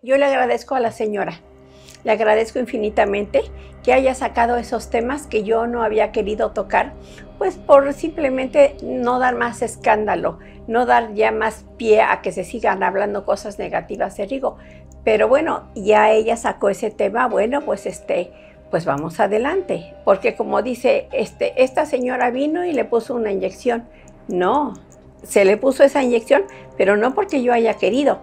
Yo le agradezco a la señora, le agradezco infinitamente que haya sacado esos temas que yo no había querido tocar, pues por simplemente no dar más escándalo, no dar ya más pie a que se sigan hablando cosas negativas de Rigo. Pero bueno, ya ella sacó ese tema, bueno, pues este, pues vamos adelante, porque como dice, este, esta señora vino y le puso una inyección. No, se le puso esa inyección, pero no porque yo haya querido,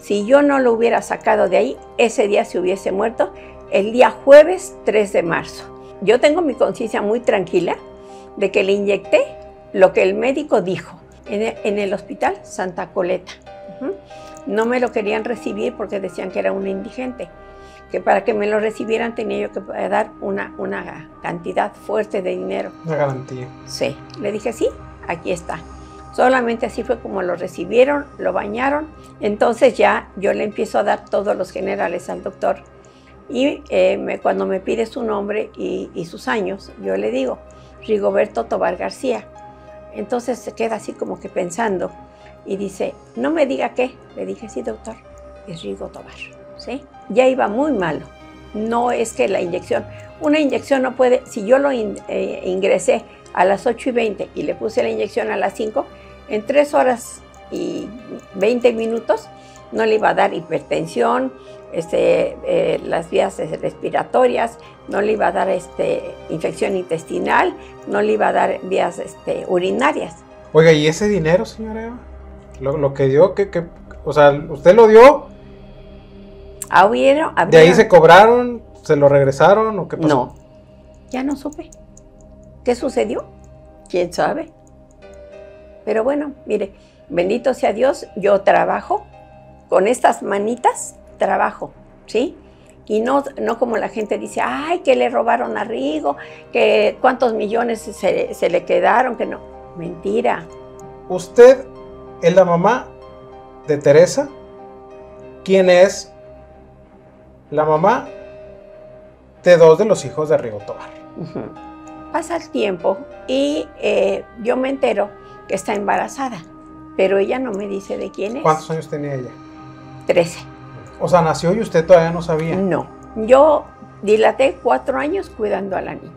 si yo no lo hubiera sacado de ahí, ese día se hubiese muerto el día jueves 3 de marzo. Yo tengo mi conciencia muy tranquila de que le inyecté lo que el médico dijo en el, hospital Santa Coleta. No me lo querían recibir porque decían que era un indigente, que para que me lo recibieran tenía yo que dar una, una cantidad fuerte de dinero. Una garantía. Sí, le dije, sí, aquí está. Solamente así fue como lo recibieron, lo bañaron. Entonces ya yo le empiezo a dar todos los generales al doctor. Y eh, cuando me pide su nombre y, sus años, yo le digo, Rigoberto Tobar García. Entonces se queda así como que pensando y dice, no me diga qué. Le dije, sí, doctor, es Rigo Tobar. ¿Sí? Ya iba muy malo. No es que la inyección, una inyección no puede, si yo lo eh, ingresé a las 8 y 20 y le puse la inyección a las 5, en 3 horas y 20 minutos no le iba a dar hipertensión, este, eh, las vías respiratorias, no le iba a dar este, infección intestinal, no le iba a dar vías este, urinarias. Oiga, ¿y ese dinero, señora Eva? Lo, que dio, que, o sea, usted lo dio. ¿Abrieron, de ahí se cobraron? ¿Se lo regresaron o qué pasó? No, ya no supe. ¿Qué sucedió? ¿Quién sabe? Pero bueno, mire, bendito sea Dios, yo trabajo con estas manitas, trabajo, ¿sí? Y no, no como la gente dice, ay, que le robaron a Rigo, que cuántos millones se, le quedaron, que no. Mentira. Usted es la mamá de Teresa, ¿Quién es la mamá de dos de los hijos de Rigo Tobar. Pasa el tiempo y eh, yo me entero que está embarazada, pero ella no me dice de quién es. ¿Cuántos años tenía ella? Trece. O sea, nació y usted todavía no sabía. No, yo dilaté cuatro años cuidando a la niña.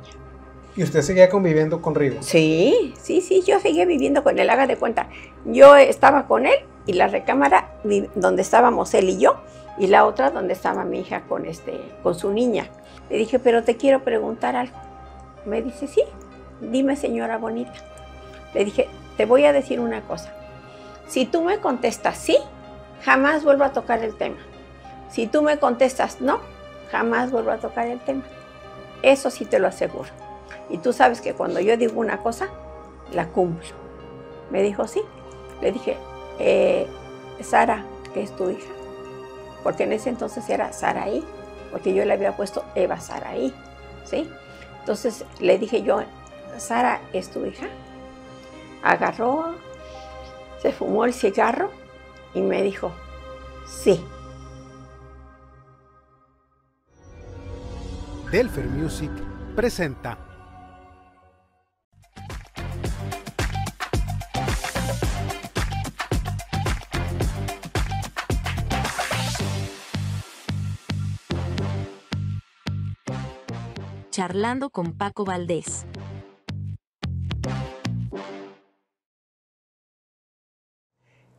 ¿Y usted seguía conviviendo con Rigo? Sí, sí, sí, yo seguía viviendo con él, haga de cuenta. Yo estaba con él y la recámara donde estábamos él y yo, y la otra donde estaba mi hija con, este, con su niña. Le dije, pero te quiero preguntar algo. Me dice, sí, dime señora bonita. Le dije, te voy a decir una cosa. Si tú me contestas sí, jamás vuelvo a tocar el tema. Si tú me contestas no, jamás vuelvo a tocar el tema. Eso sí te lo aseguro. Y tú sabes que cuando yo digo una cosa, la cumplo. Me dijo, sí. Le dije, eh, Sara, que es tu hija. Porque en ese entonces era Saraí, porque yo le había puesto Eva Saraí, ¿sí? Entonces le dije yo, Sara, ¿es tu hija? Agarró, se fumó el cigarro y me dijo, sí. Delfer Music presenta Charlando con Paco Valdés.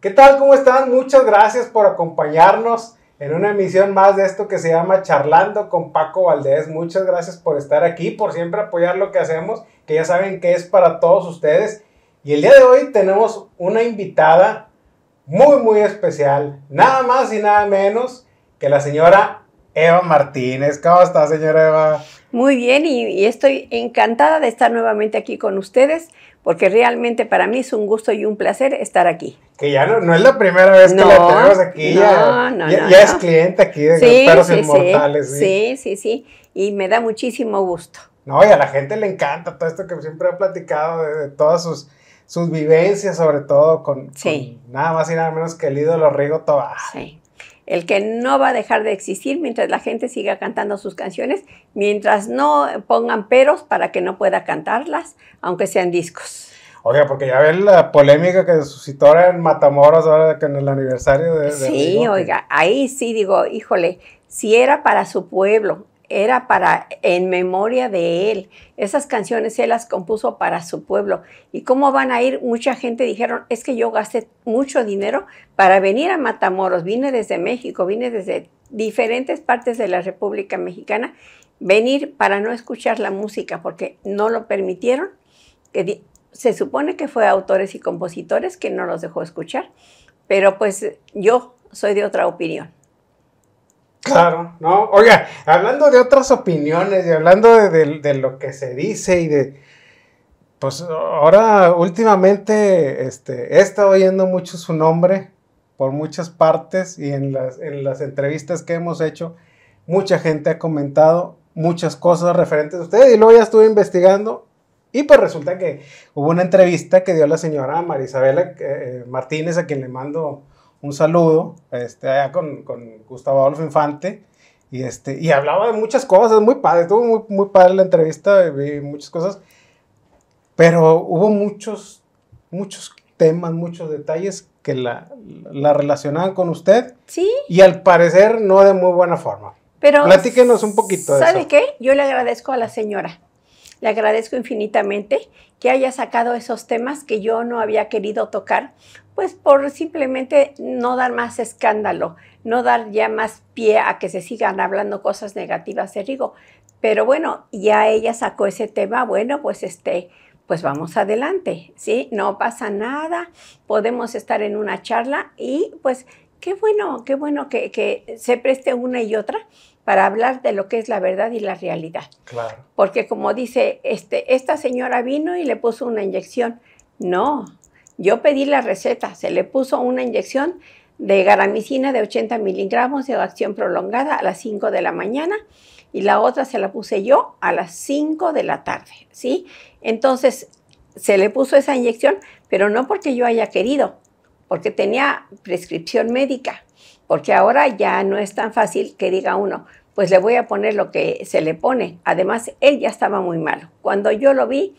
¿Qué tal? ¿Cómo están? Muchas gracias por acompañarnos en una emisión más de esto que se llama Charlando con Paco Valdés. Muchas gracias por estar aquí, por siempre apoyar lo que hacemos, que ya saben que es para todos ustedes. Y el día de hoy tenemos una invitada muy, muy especial, nada más y nada menos que la señora Eva Martínez. ¿Cómo está, señora Eva? Muy bien, y, estoy encantada de estar nuevamente aquí con ustedes, porque realmente para mí es un gusto y un placer estar aquí. Que ya no, es la primera vez que la tenemos aquí, ya, es cliente aquí de sí, Perros Inmortales. Sí. sí. sí, y me da muchísimo gusto. No, y a la gente le encanta todo esto que siempre ha platicado, de, todas sus, vivencias, sobre todo con, nada más y nada menos que el ídolo Rigo Tobar. Sí el que no va a dejar de existir mientras la gente siga cantando sus canciones, mientras no pongan peros para que no pueda cantarlas, aunque sean discos. Oiga, porque ya ven la polémica que suscitó ahora en Matamoros, ahora que en el aniversario de... sí, oiga, ahí sí digo, híjole, si era para su pueblo era para en memoria de él. Esas canciones él las compuso para su pueblo. ¿Y cómo van a ir? Mucha gente dijeron, es que yo gasté mucho dinero para venir a Matamoros. Vine desde México, vine desde diferentes partes de la República Mexicana, venir para no escuchar la música porque no lo permitieron. Que Se supone que fue autores y compositores que no los dejó escuchar, pero pues yo soy de otra opinión. Claro, ¿no? Oiga, hablando de otras opiniones y hablando de, lo que se dice y de... Pues ahora últimamente este, he estado oyendo mucho su nombre por muchas partes y en las, entrevistas que hemos hecho, mucha gente ha comentado muchas cosas referentes a usted y luego ya estuve investigando y pues resulta que hubo una entrevista que dio la señora Marisabela eh, eh, Martínez, a quien le mando un saludo este, allá con, con Gustavo Adolfo Infante. Y, este, y hablaba de muchas cosas, muy padre, estuvo muy, muy padre la entrevista, vi muchas cosas, pero hubo muchos, muchos temas, muchos detalles que la, la relacionaban con usted. Sí. Y al parecer no de muy buena forma. Pero Platíquenos un poquito de eso. ¿Sabe qué? Yo le agradezco a la señora. Le agradezco infinitamente que haya sacado esos temas que yo no había querido tocar pues por simplemente no dar más escándalo, no dar ya más pie a que se sigan hablando cosas negativas de Rigo. Pero bueno, ya ella sacó ese tema, bueno, pues este, pues vamos adelante, ¿sí? No pasa nada, podemos estar en una charla y pues qué bueno, qué bueno que, que se preste una y otra para hablar de lo que es la verdad y la realidad. Claro. Porque como dice, este, esta señora vino y le puso una inyección. No, yo pedí la receta, se le puso una inyección de garamicina de 80 miligramos de acción prolongada a las 5 de la mañana y la otra se la puse yo a las 5 de la tarde, ¿sí? Entonces se le puso esa inyección, pero no porque yo haya querido, porque tenía prescripción médica, porque ahora ya no es tan fácil que diga uno, pues le voy a poner lo que se le pone. Además, él ya estaba muy malo. Cuando yo lo vi,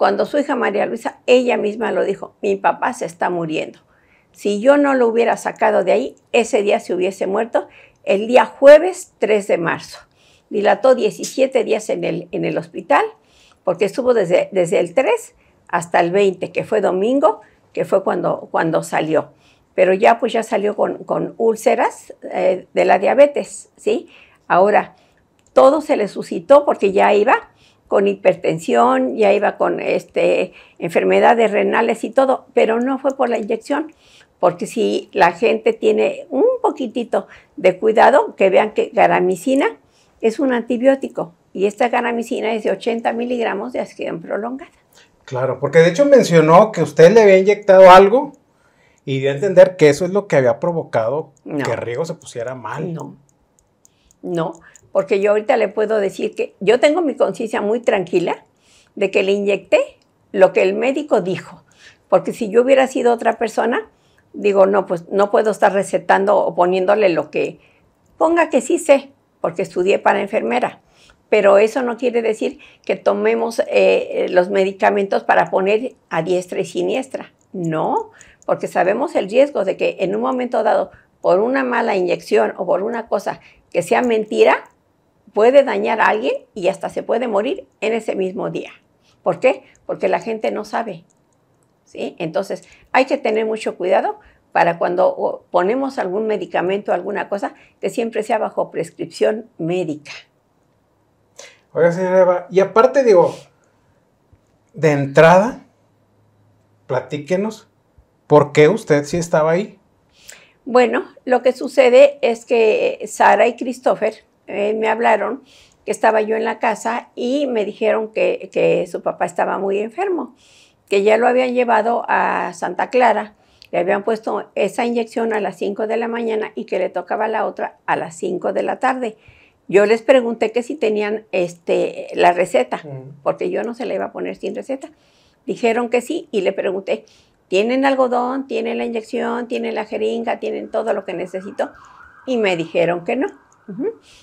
cuando su hija María Luisa, ella misma lo dijo, mi papá se está muriendo. Si yo no lo hubiera sacado de ahí, ese día se hubiese muerto el día jueves 3 de marzo. Dilató 17 días en el, en el hospital porque estuvo desde, desde el 3 hasta el 20, que fue domingo, que fue cuando, cuando salió. Pero ya pues ya salió con, con úlceras eh, de la diabetes, ¿sí? Ahora, todo se le suscitó porque ya iba con hipertensión, ya iba con este, enfermedades renales y todo, pero no fue por la inyección, porque si la gente tiene un poquitito de cuidado, que vean que garamicina es un antibiótico y esta garamicina es de 80 miligramos de acción prolongada. Claro, porque de hecho mencionó que usted le había inyectado algo y de entender que eso es lo que había provocado que Riego se pusiera mal. No, no, porque yo ahorita le puedo decir que yo tengo mi conciencia muy tranquila de que le inyecté lo que el médico dijo, porque si yo hubiera sido otra persona, digo, no, pues no puedo estar recetando o poniéndole lo que ponga que sí sé, porque estudié para enfermera, pero eso no quiere decir que tomemos eh, los medicamentos para poner a diestra y siniestra, no, porque sabemos el riesgo de que en un momento dado, por una mala inyección o por una cosa que sea mentira, puede dañar a alguien y hasta se puede morir en ese mismo día. ¿Por qué? Porque la gente no sabe. ¿sí? Entonces hay que tener mucho cuidado para cuando ponemos algún medicamento, alguna cosa, que siempre sea bajo prescripción médica. Oiga, señora Eva, y aparte digo, de entrada, platíquenos, ¿por qué usted sí estaba ahí? Bueno, lo que sucede es que Sara y Christopher eh, me hablaron que estaba yo en la casa y me dijeron que, su papá estaba muy enfermo, que ya lo habían llevado a Santa Clara, le habían puesto esa inyección a las 5 de la mañana y que le tocaba la otra a las 5 de la tarde. Yo les pregunté que si tenían este, la receta, porque yo no se la iba a poner sin receta. Dijeron que sí y le pregunté, ¿tienen algodón? ¿Tienen la inyección? ¿Tienen la jeringa? ¿Tienen todo lo que necesito? Y me dijeron que no.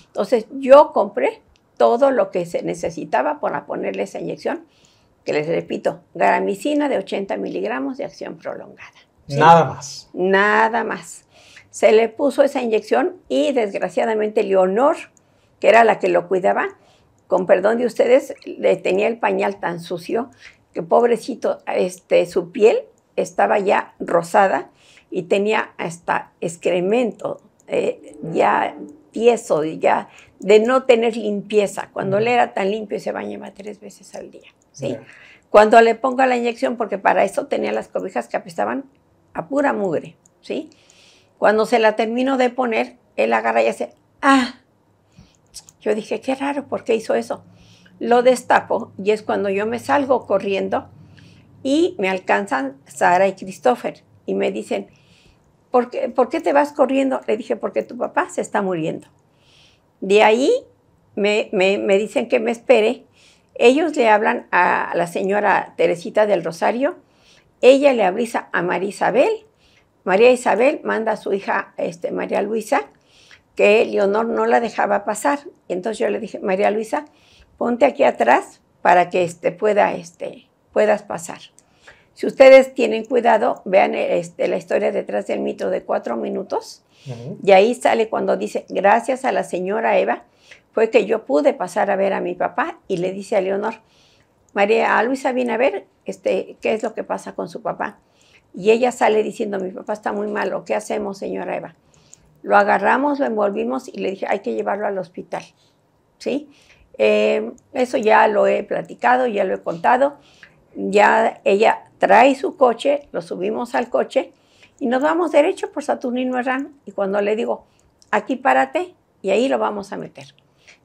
Entonces yo compré todo lo que se necesitaba para ponerle esa inyección, que les repito, gramicina de 80 miligramos de acción prolongada. Nada más. Nada más. Se le puso esa inyección y desgraciadamente Leonor, que era la que lo cuidaba, con perdón de ustedes, le tenía el pañal tan sucio que pobrecito, este, su piel estaba ya rosada y tenía hasta excremento eh, ya tieso, de ya de no tener limpieza. Cuando le él era tan limpio y se bañaba tres veces al día. ¿sí? Cuando le pongo la inyección, porque para eso tenía las cobijas que apestaban a pura mugre. ¿sí? Cuando se la termino de poner, él agarra y hace, ah, yo dije, qué raro, ¿por qué hizo eso? Lo destapo y es cuando yo me salgo corriendo y me alcanzan Sara y Christopher y me dicen, ¿Por qué, te vas corriendo? Le dije, porque tu papá se está muriendo. De ahí me, dicen que me espere. Ellos le hablan a la señora Teresita del Rosario. Ella le avisa a María Isabel. María Isabel manda a su hija este, María Luisa, que Leonor no la dejaba pasar. entonces yo le dije, María Luisa, ponte aquí atrás para que este, pueda, este, puedas pasar. Si ustedes tienen cuidado, vean este, la historia detrás del mito de cuatro minutos. Y ahí sale cuando dice, gracias a la señora Eva, fue que yo pude pasar a ver a mi papá y le dice a Leonor, María, a Luisa ah, viene a ver este, qué es lo que pasa con su papá. Y ella sale diciendo, mi papá está muy malo, ¿qué hacemos, señora Eva? Lo agarramos, lo envolvimos y le dije, hay que llevarlo al hospital. ¿Sí? Eh, eso ya lo he platicado, ya lo he contado. Ya ella trae su coche, lo subimos al coche y nos vamos derecho por Saturnino Herrán. Y cuando le digo, aquí párate, y ahí lo vamos a meter,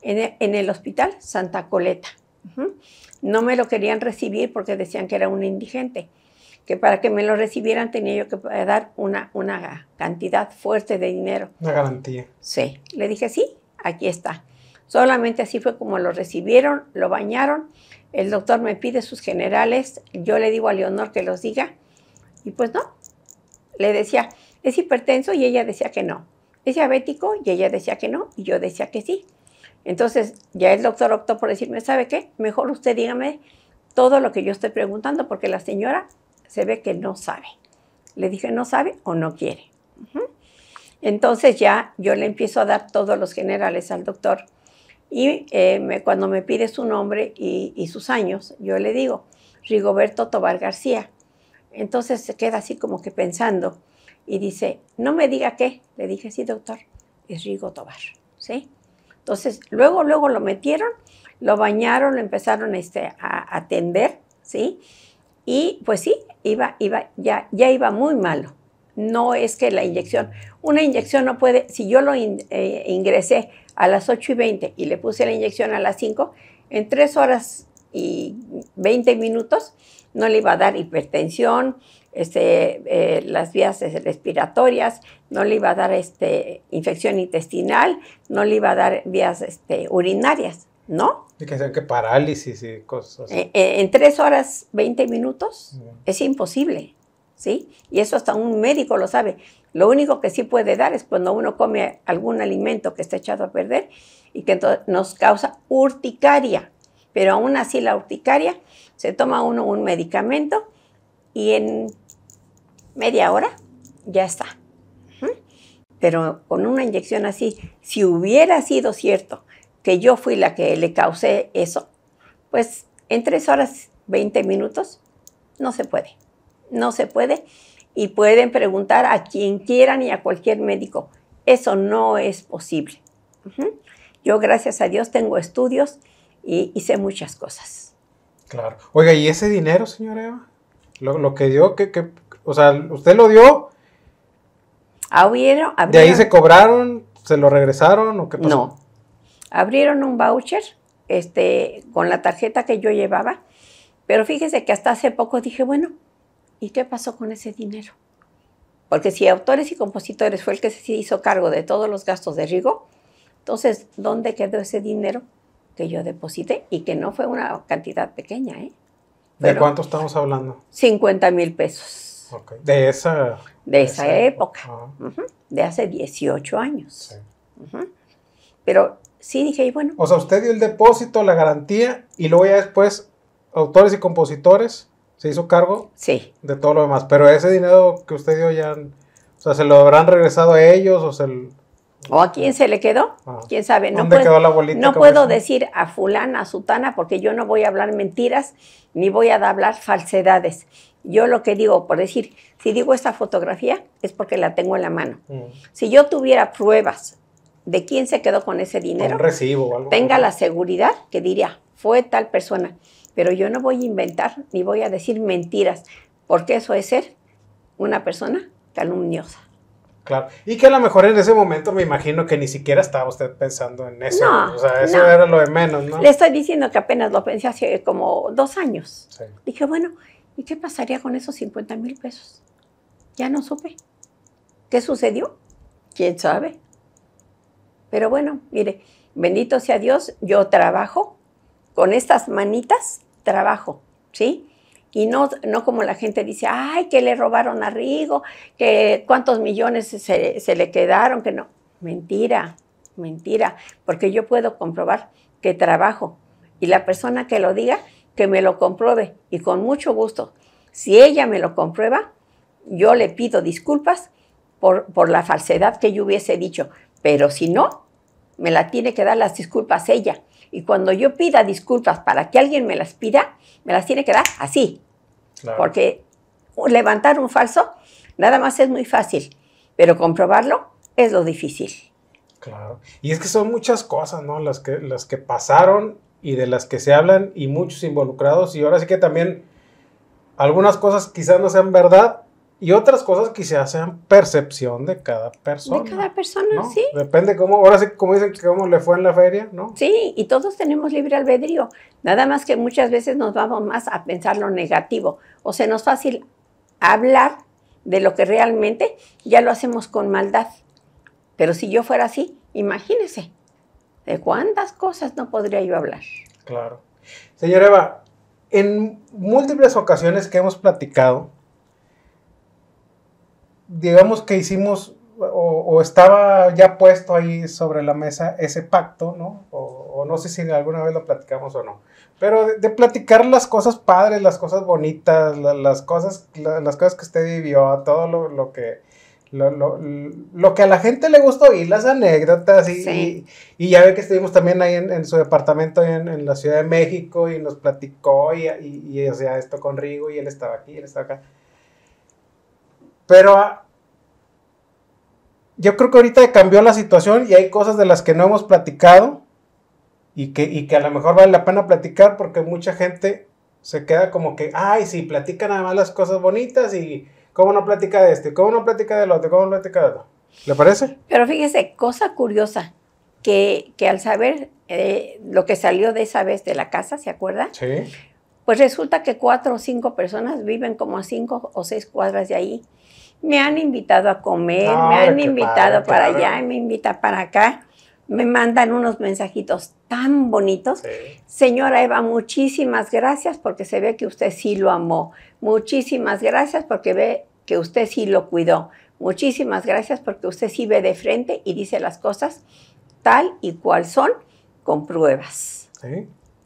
en e, el, hospital Santa Coleta. No me lo querían recibir porque decían que era un indigente, que para que me lo recibieran tenía yo que eh, dar una, una cantidad fuerte de dinero. Una garantía. Sí, le dije, sí, aquí está. Solamente así fue como lo recibieron, lo bañaron el doctor me pide sus generales, yo le digo a Leonor que los diga, y pues no. Le decía, es hipertenso y ella decía que no. Es diabético y ella decía que no, y yo decía que sí. Entonces ya el doctor optó por decirme, ¿sabe qué? Mejor usted dígame todo lo que yo estoy preguntando porque la señora se ve que no sabe. Le dije, no sabe o no quiere. Entonces ya yo le empiezo a dar todos los generales al doctor y eh, me, cuando me pide su nombre y, sus años, yo le digo, Rigoberto Tobar García. Entonces se queda así como que pensando y dice, no me diga qué. Le dije, sí, doctor, es Rigo Tobar. ¿Sí? Entonces, luego, luego lo metieron, lo bañaron, lo empezaron este, a atender, ¿sí? Y pues sí, iba, iba, ya, ya iba muy malo. No es que la inyección, una inyección no puede, si yo lo eh, ingresé a las 8 y 20 y le puse la inyección a las 5, en 3 horas y 20 minutos no le iba a dar hipertensión, este, eh, las vías respiratorias, no le iba a dar este, infección intestinal, no le iba a dar vías este, urinarias, ¿no? Y que, que parálisis y cosas así. Eh, en 3 horas 20 minutos es imposible. ¿sí? Y eso hasta un médico lo sabe. Lo único que sí puede dar es cuando uno come algún alimento que está echado a perder y que nos causa urticaria. Pero aún así la urticaria se toma uno un medicamento y en media hora ya está. Pero con una inyección así, si hubiera sido cierto que yo fui la que le causé eso, pues en tres horas 20 minutos no se puede no se puede y pueden preguntar a quien quieran y a cualquier médico. Eso no es posible. Yo, gracias a Dios, tengo estudios y, hice muchas cosas. Claro. Oiga, ¿y ese dinero, señora Eva? Lo, que dio, que, o sea, usted lo dio. Ah, abrieron, ¿De ahí se cobraron? ¿Se lo regresaron o qué pasó? No. Abrieron un voucher este, con la tarjeta que yo llevaba. Pero fíjese que hasta hace poco dije, bueno, ¿Y qué pasó con ese dinero? Porque si autores y compositores fue el que se hizo cargo de todos los gastos de Rigo, entonces, ¿dónde quedó ese dinero que yo deposité? Y que no fue una cantidad pequeña, ¿eh? ¿De cuánto estamos hablando? 50 mil pesos. De esa... De, esa, época. Ah. De hace 18 años. Pero sí dije, y bueno... O sea, usted dio el depósito, la garantía, y luego ya después, autores y compositores se hizo cargo sí. de todo lo demás. Pero ese dinero que usted dio ya, o sea, ¿se lo habrán regresado a ellos o se ¿O a quién se le quedó? Ah. ¿Quién sabe? No ¿Dónde puedo, quedó la bolita? No puedo decir a fulana, a sutana, porque yo no voy a hablar mentiras ni voy a hablar falsedades. Yo lo que digo, por decir, si digo esta fotografía es porque la tengo en la mano. Mm. Si yo tuviera pruebas de quién se quedó con ese dinero, tenga la seguridad que diría, fue tal persona. Pero yo no voy a inventar ni voy a decir mentiras, porque eso es ser una persona calumniosa. Claro, y que a lo mejor en ese momento me imagino que ni siquiera estaba usted pensando en eso. o sea, eso era lo de menos, ¿no? Le estoy diciendo que apenas lo pensé hace como dos años. Dije, bueno, ¿y qué pasaría con esos 50 mil pesos? Ya no supe. ¿Qué sucedió? ¿Quién sabe? Pero bueno, mire, bendito sea Dios, yo trabajo con estas manitas trabajo, ¿sí? Y no, como la gente dice, ay, que le robaron a Rigo, que cuántos millones se, se le quedaron, que no. Mentira, mentira, porque yo puedo comprobar que trabajo. Y la persona que lo diga, que me lo compruebe y con mucho gusto. Si ella me lo comprueba, yo le pido disculpas por, la falsedad que yo hubiese dicho, pero si no, me la tiene que dar las disculpas ella, y cuando yo pida disculpas para que alguien me las pida, me las tiene que dar así. Porque levantar un falso nada más es muy fácil, pero comprobarlo es lo difícil. Claro. Y es que son muchas cosas, ¿no? Las que, las que pasaron y de las que se hablan y muchos involucrados. Y ahora sí que también algunas cosas quizás no sean verdad, y otras cosas que se hacen percepción de cada persona. De cada persona, sí. Depende cómo, ahora sí, como dicen, cómo le fue en la feria, ¿no? Sí, y todos tenemos libre albedrío. Nada más que muchas veces nos vamos más a pensar lo negativo. O sea, nos es fácil hablar de lo que realmente ya lo hacemos con maldad. Pero si yo fuera así, imagínese, ¿de cuántas cosas no podría yo hablar? Claro. Señora Eva, en múltiples ocasiones que hemos platicado, digamos que hicimos o, estaba ya puesto ahí sobre la mesa ese pacto, ¿no? O, no sé si alguna vez lo platicamos o no. Pero de, platicar las cosas padres, las cosas bonitas, las, cosas, las cosas que usted vivió, todo lo, lo que... Lo, lo, que a la gente le gustó... Y las anécdotas, y, y, ya ve que estuvimos también ahí en, su departamento en, la Ciudad de México y nos platicó, y, y, o sea, esto con Rigo, y él estaba aquí, él estaba acá. Pero yo creo que ahorita cambió la situación y hay cosas de las que no hemos platicado y que, que a lo mejor vale la pena platicar porque mucha gente se queda como que, ay, sí, platican más las cosas bonitas y cómo no platica de este, cómo no platica lo otro, cómo no platica de otro. ¿Le parece? Pero fíjese, cosa curiosa, que, al saber eh, lo que salió de esa vez de la casa, ¿se acuerda? Sí. Pues resulta que cuatro o cinco personas viven como a cinco o seis cuadras de ahí me han invitado a comer, me han invitado para allá, me invitan para acá. Me mandan unos mensajitos tan bonitos. Señora Eva, muchísimas gracias porque se ve que usted sí lo amó. Muchísimas gracias porque ve que usted sí lo cuidó. Muchísimas gracias porque usted sí ve de frente y dice las cosas tal y cual son con pruebas.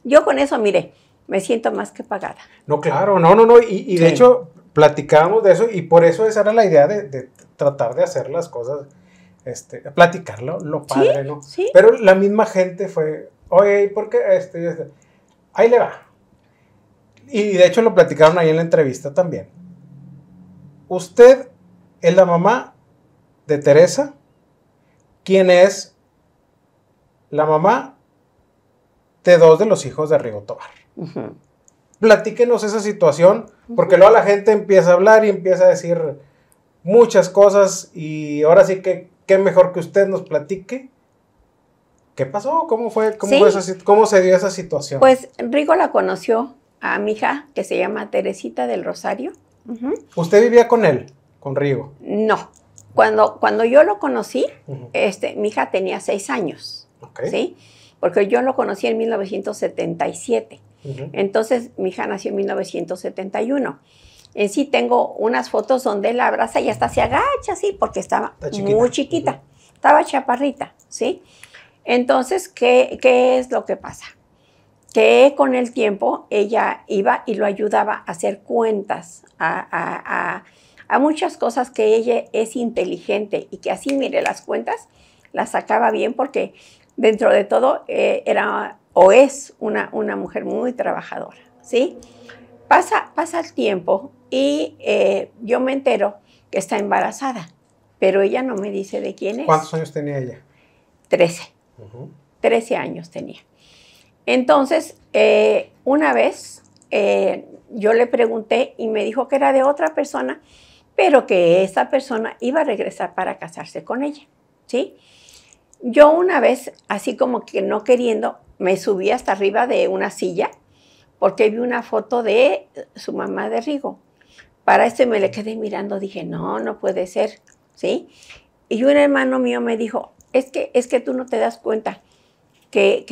Yo con eso, mire, me siento más que pagada. No, claro, no, no, no. Y, de hecho, platicábamos de eso y por eso esa era la idea de, tratar de hacer las cosas, este, platicarlo, lo padre, ¿no? Pero la misma gente fue, oye, ¿por qué este, este? Ahí le va. Y de hecho lo platicaron ahí en la entrevista también. Usted es la mamá de Teresa, quien es la mamá de dos de los hijos de Rigo Tobar. Platíquenos esa situación porque luego la gente empieza a hablar y empieza a decir muchas cosas y ahora sí que qué mejor que usted nos platique qué pasó, cómo fue, cómo, esa, cómo se dio esa situación. Pues Rigo la conoció a mi hija que se llama Teresita del Rosario. ¿Usted vivía con él, con Rigo? No. Cuando, cuando yo lo conocí, este, mi hija tenía seis años. ¿sí? Porque yo lo conocí en 1977. Entonces, mi hija nació en 1971. En sí tengo unas fotos donde la abraza y hasta se agacha, sí, porque estaba muy chiquita, estaba chaparrita, ¿sí? Entonces, ¿qué, ¿qué es lo que pasa? que con el tiempo ella iba y lo ayudaba a hacer cuentas, a, a, muchas cosas que ella es inteligente y que así, mire, las cuentas las sacaba bien porque dentro de todo eh, era o es una, una mujer muy trabajadora, ¿sí? Pasa, pasa el tiempo y eh, yo me entero que está embarazada, pero ella no me dice de quién es. ¿Cuántos años tenía ella? Trece. Trece años tenía. Entonces, eh, una vez eh, yo le pregunté y me dijo que era de otra persona, pero que esa persona iba a regresar para casarse con ella, ¿sí? Yo una vez, así como que no queriendo, me subí hasta arriba de una silla porque vi una foto de su mamá de Rigo. Para este me le quedé mirando, dije, no, no puede ser, ¿sí? Y un hermano mío me dijo, es que, es que tú no te das cuenta que,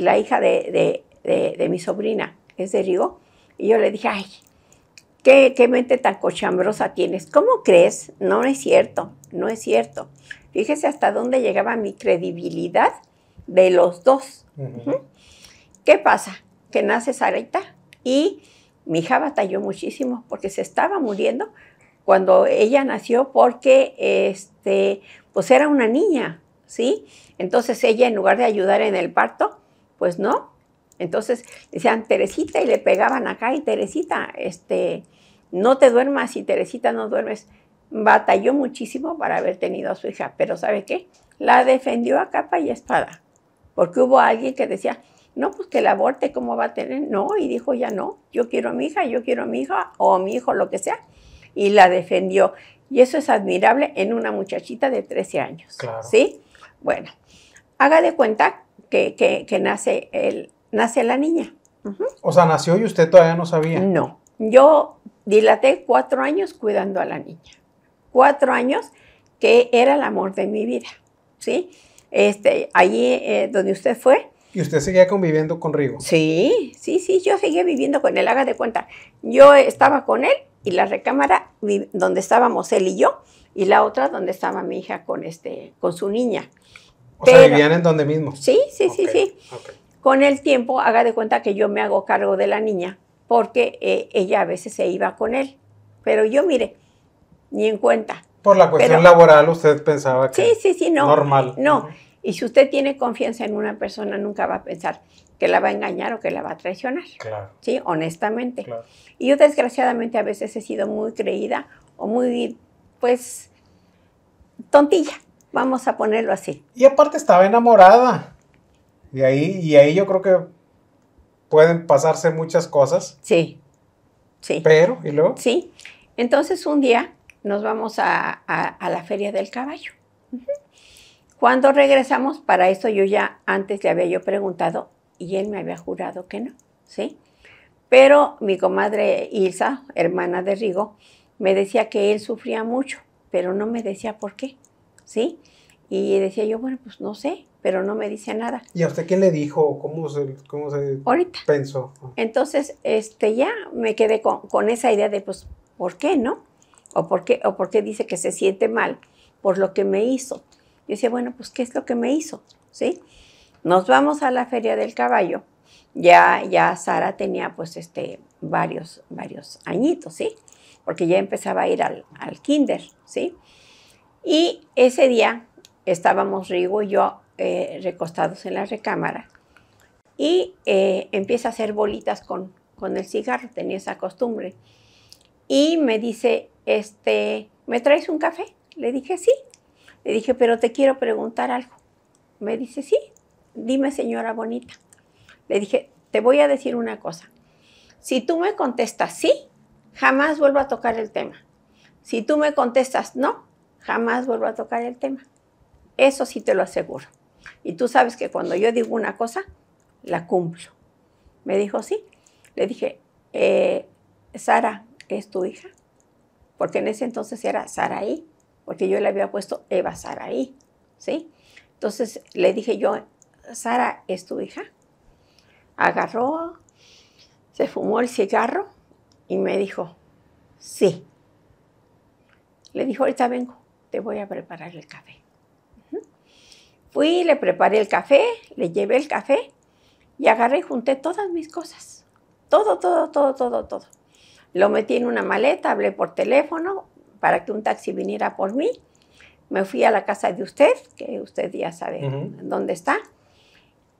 la hija de, mi sobrina es de Rigo. Y yo le dije, ay, qué, qué mente tan cochambrosa tienes. ¿Cómo crees? No es cierto, no es cierto. Fíjese hasta dónde llegaba mi credibilidad de los dos. ¿Qué pasa? Que nace Sarita y mi hija batalló muchísimo porque se estaba muriendo cuando ella nació porque este, pues era una niña, ¿sí? Entonces ella en lugar de ayudar en el parto, pues no. Entonces decían Teresita y le pegaban acá y Teresita, este, no te duermas y Teresita no duermes. Batalló muchísimo para haber tenido a su hija, pero ¿sabe qué? La defendió a capa y espada porque hubo alguien que decía, no, pues que el aborto, ¿cómo va a tener? No, y dijo, ya no, yo quiero a mi hija, yo quiero a mi hija, o a mi hijo, lo que sea, y la defendió. Y eso es admirable en una muchachita de 13 años, ¿sí? Bueno, haga de cuenta que, que, nace, el, nace la niña. O sea, nació y usted todavía no sabía. No, yo dilaté cuatro años cuidando a la niña. Cuatro años que era el amor de mi vida, ¿sí? este, allí eh, donde usted fue. ¿Y usted seguía conviviendo con Rigo? Sí, sí, sí, yo seguía viviendo con él, haga de cuenta. Yo estaba con él y la recámara donde estábamos él y yo, y la otra donde estaba mi hija con, este, con su niña. O sea, vivían en donde mismo. Sí, sí, sí, sí. Con el tiempo, haga de cuenta que yo me hago cargo de la niña, porque eh, ella a veces se iba con él. Pero yo, mire, ni en cuenta. Por la cuestión laboral, usted pensaba que. Sí, sí, sí, Normal. No. Y si usted tiene confianza en una persona, nunca va a pensar que la va a engañar o que la va a traicionar. Claro. Sí, honestamente. Claro. Y yo, desgraciadamente, a veces he sido muy creída o muy, pues, tontilla. Vamos a ponerlo así. Y aparte estaba enamorada. Y ahí, y ahí yo creo que pueden pasarse muchas cosas. Sí. Sí. Pero, ¿y luego? Sí. Entonces un día nos vamos a, la feria del caballo. Cuando regresamos, para eso yo ya antes le había yo preguntado y él me había jurado que no, ¿sí? Pero mi comadre Ilsa, hermana de Rigo, me decía que él sufría mucho, pero no me decía por qué, ¿sí? Y decía yo, bueno, pues no sé, pero no me decía nada. ¿Y a usted qué le dijo? ¿Cómo se, pensó? Entonces, este, ya me quedé con esa idea de, pues, ¿por qué no? ¿O por qué, dice que se siente mal? Por lo que me hizo. Yo decía, bueno, pues ¿qué es lo que me hizo? ¿Sí? Nos vamos a la feria del caballo. Ya, ya Sara tenía pues este, varios, varios añitos, ¿sí? Porque ya empezaba a ir al, kinder, ¿sí? Y ese día estábamos Rigo y yo eh, recostados en la recámara y eh, empieza a hacer bolitas con, con el cigarro, tenía esa costumbre y me dice, este, ¿me traes un café? Le dije, sí. Le dije, pero te quiero preguntar algo. Me dice, sí, dime señora bonita. Le dije, te voy a decir una cosa. Si tú me contestas sí, jamás vuelvo a tocar el tema. Si tú me contestas no, jamás vuelvo a tocar el tema. Eso sí te lo aseguro. Y tú sabes que cuando yo digo una cosa, la cumplo. Me dijo, sí. Le dije, eh, Sara, es tu hija. Porque en ese entonces era Saraí, porque yo le había puesto Eva Saraí, ¿sí? Entonces le dije yo, Sara, ¿es tu hija? Agarró, se fumó el cigarro y me dijo, sí. Le dijo, ahorita vengo, te voy a preparar el café. Fui, le preparé el café, le llevé el café y agarré y junté todas mis cosas. Todo, todo, todo, todo, todo. Lo metí en una maleta, hablé por teléfono para que un taxi viniera por mí. Me fui a la casa de usted, que usted ya sabe dónde está.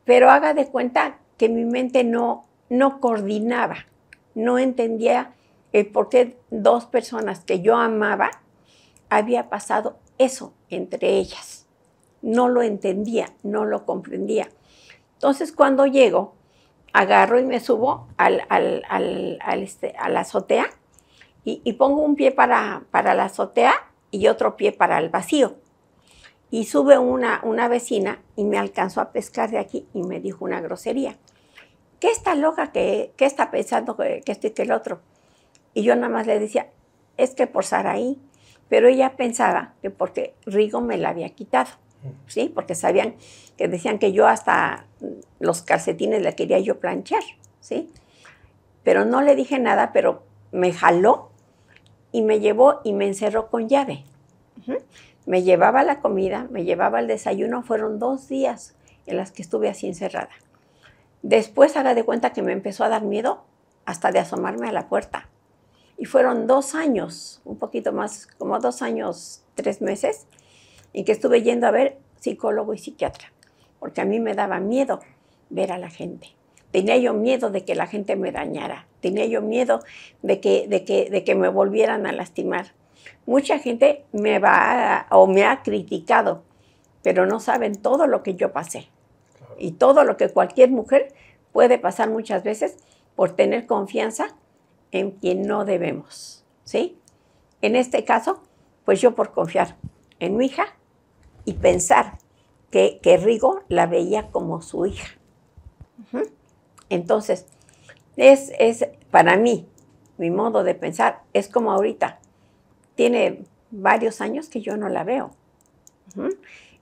Pero haga de cuenta que mi mente no, no coordinaba, no entendía el por qué dos personas que yo amaba había pasado eso entre ellas. No lo entendía, no lo comprendía. Entonces cuando llego, agarro y me subo al, al, este, a la azotea y, pongo un pie para, para, la azotea y otro pie para el vacío. Y sube una, una vecina y me alcanzó a pescar de aquí y me dijo una grosería. ¿Qué está loca? ¿Qué, qué está pensando que, estoy que el otro? Y yo nada más le decía, es que por ahí Pero ella pensaba que porque Rigo me la había quitado, mm. ¿sí? Porque sabían que decían que yo hasta los calcetines la quería yo planchar, ¿sí? Pero no le dije nada, pero me jaló y me llevó y me encerró con llave. Me llevaba la comida, me llevaba el desayuno, fueron dos días en las que estuve así encerrada. Después haga de cuenta que me empezó a dar miedo hasta de asomarme a la puerta. Y fueron dos años, un poquito más, como dos años, tres meses, y que estuve yendo a ver psicólogo y psiquiatra porque a mí me daba miedo ver a la gente. Tenía yo miedo de que la gente me dañara, tenía yo miedo de que, de que, de que me volvieran a lastimar. Mucha gente me va o me ha criticado, pero no saben todo lo que yo pasé y todo lo que cualquier mujer puede pasar muchas veces por tener confianza en quien no debemos, ¿sí? En este caso, pues yo por confiar en mi hija y pensar que, Rigo la veía como su hija. Entonces, es, es para mí, mi modo de pensar, es como ahorita. Tiene varios años que yo no la veo.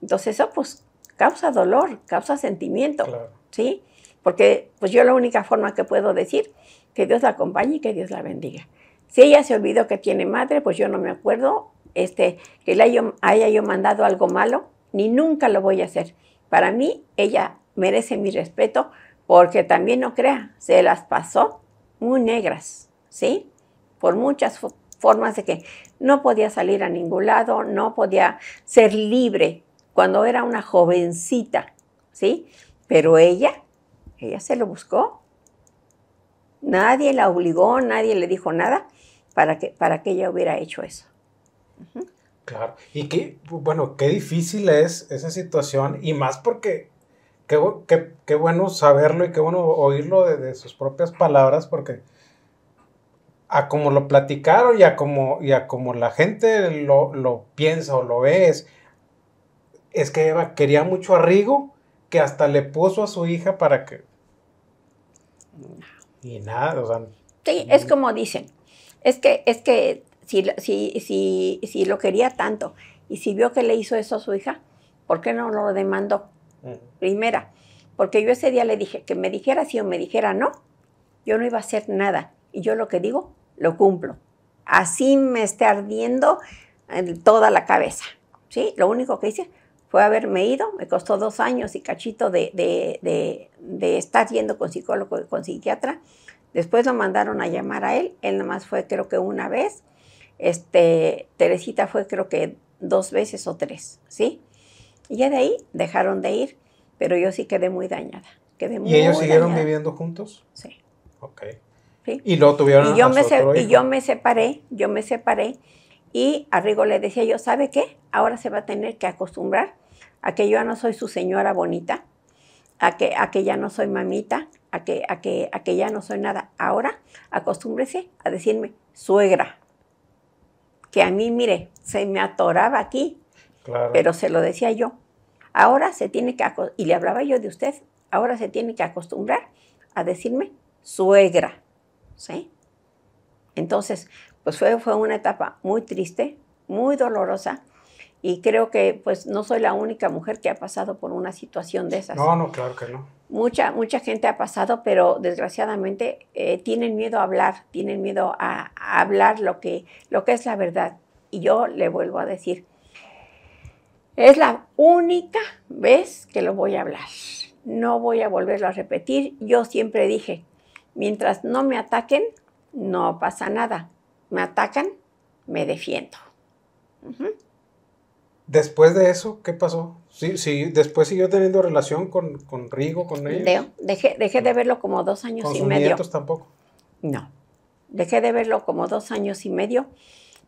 Entonces eso pues causa dolor, causa sentimiento, ¿sí? Porque pues yo la única forma que puedo decir, que Dios la acompañe y que Dios la bendiga. Si ella se olvidó que tiene madre, pues yo no me acuerdo este, que le haya yo mandado algo malo, ni nunca lo voy a hacer. Para mí, ella merece mi respeto porque también no crea, se las pasó muy negras, ¿sí? Por muchas formas de que no podía salir a ningún lado, no podía ser libre cuando era una jovencita, ¿sí? Pero ella, ella se lo buscó. Nadie la obligó, nadie le dijo nada para que, para que ella hubiera hecho eso. Claro. Y qué, bueno, qué difícil es esa situación y más porque qué, bueno saberlo y qué bueno oírlo de, sus propias palabras porque a como lo platicaron y a como, y la gente lo, piensa o lo ve es, que Eva quería mucho a que hasta le puso a su hija para que... Y nada, o sea... Sí, es mm. como dicen, es que, es que si, si, si, si lo quería tanto y si vio que le hizo eso a su hija, ¿por qué no lo demandó? Mm. Primera, porque yo ese día le dije que me dijera sí o me dijera no, yo no iba a hacer nada. Y yo lo que digo, lo cumplo. Así me esté ardiendo en eh, toda la cabeza. ¿sí? Lo único que hice fue haberme ido, me costó dos años y cachito de, de, de, estar yendo con psicólogo, con psiquiatra. Después lo mandaron a llamar a él, él nomás fue creo que una vez este, Teresita fue creo que dos veces o tres, ¿sí? Y ya de ahí dejaron de ir, pero yo sí quedé muy dañada. Quedé muy ¿Y ellos siguieron viviendo juntos? Sí. Ok. Y lo tuvieron y yo, me y yo me separé, yo me separé y a Rigo le decía yo, ¿sabe qué? Ahora se va a tener que acostumbrar a que yo ya no soy su señora bonita, a que, ya no soy mamita, a que, a que ya no soy nada. Ahora acostúmbrese a decirme suegra que a mí, mire, se me atoraba aquí, pero se lo decía yo. Ahora se tiene que, y le hablaba yo de usted, ahora se tiene que acostumbrar a decirme suegra, ¿sí? Entonces, pues fue, fue una etapa muy triste, muy dolorosa, y creo que pues no soy la única mujer que ha pasado por una situación de esas. No, no, claro que no mucha, gente ha pasado, pero desgraciadamente eh, tienen miedo a hablar, tienen miedo a, hablar lo que, lo que es la verdad. Y yo le vuelvo a decir, es la única vez que lo voy a hablar. No voy a volverlo a repetir. Yo siempre dije, mientras no me ataquen, no pasa nada. Me atacan, me defiendo. Después de eso, ¿qué pasó? Sí, sí, después siguió teniendo relación con, Rigo, con ellos. Dejé, de verlo como dos años y medio. nietos tampoco? No, dejé de verlo como dos años y medio,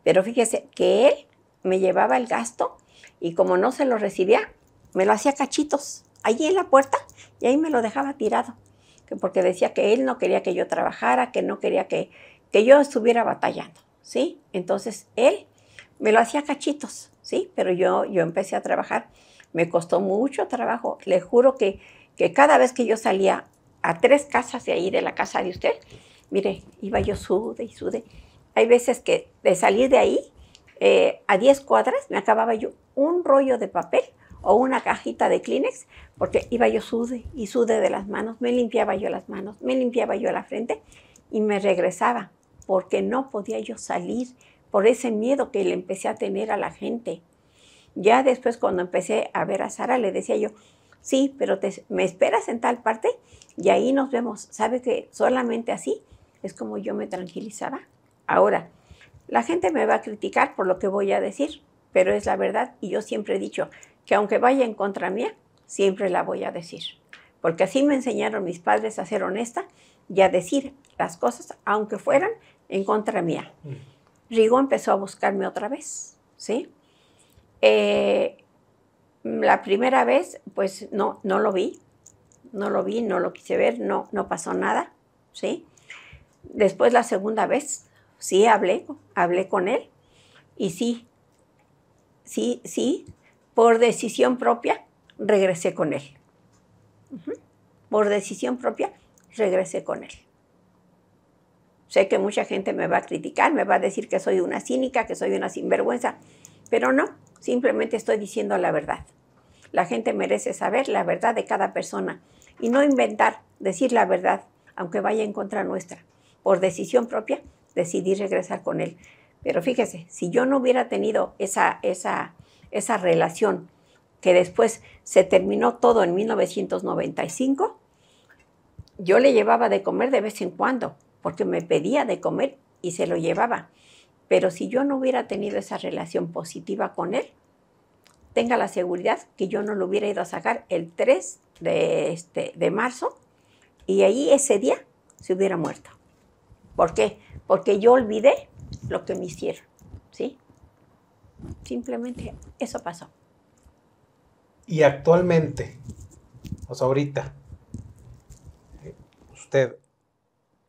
pero fíjese que él me llevaba el gasto y como no se lo recibía, me lo hacía cachitos, allí en la puerta, y ahí me lo dejaba tirado, porque decía que él no quería que yo trabajara, que no quería que, que yo estuviera batallando, ¿sí? Entonces él me lo hacía cachitos, ¿sí? Pero yo, yo empecé a trabajar me costó mucho trabajo. Le juro que, cada vez que yo salía a tres casas de ahí, de la casa de usted, mire, iba yo sude y sude. Hay veces que de salir de ahí, eh, a diez cuadras, me acababa yo un rollo de papel o una cajita de Kleenex, porque iba yo sude y sude de las manos, me limpiaba yo las manos, me limpiaba yo la frente y me regresaba, porque no podía yo salir por ese miedo que le empecé a tener a la gente. Ya después cuando empecé a ver a Sara, le decía yo, sí, pero te, me esperas en tal parte y ahí nos vemos. ¿Sabe que solamente así es como yo me tranquilizaba? Ahora, la gente me va a criticar por lo que voy a decir, pero es la verdad y yo siempre he dicho que aunque vaya en contra mía, siempre la voy a decir. Porque así me enseñaron mis padres a ser honesta y a decir las cosas, aunque fueran en contra mía. Mm. Rigo empezó a buscarme otra vez, ¿sí? Eh, la primera vez, pues no, no lo vi, no lo vi, no lo quise ver, no, no pasó nada, ¿sí? Después la segunda vez, sí hablé, hablé con él y sí, sí, sí, por decisión propia regresé con él. Por decisión propia regresé con él. Sé que mucha gente me va a criticar, me va a decir que soy una cínica, que soy una sinvergüenza, pero no, Simplemente estoy diciendo la verdad. La gente merece saber la verdad de cada persona y no inventar, decir la verdad, aunque vaya en contra nuestra. Por decisión propia decidí regresar con él. Pero fíjese, si yo no hubiera tenido esa, esa, esa relación que después se terminó todo en 1995, yo le llevaba de comer de vez en cuando, porque me pedía de comer y se lo llevaba. Pero si yo no hubiera tenido esa relación positiva con él, tenga la seguridad que yo no lo hubiera ido a sacar el 3 de, este, de marzo y ahí ese día se hubiera muerto. ¿Por qué? Porque yo olvidé lo que me hicieron, ¿sí? Simplemente eso pasó. Y actualmente, o sea, ahorita, eh, usted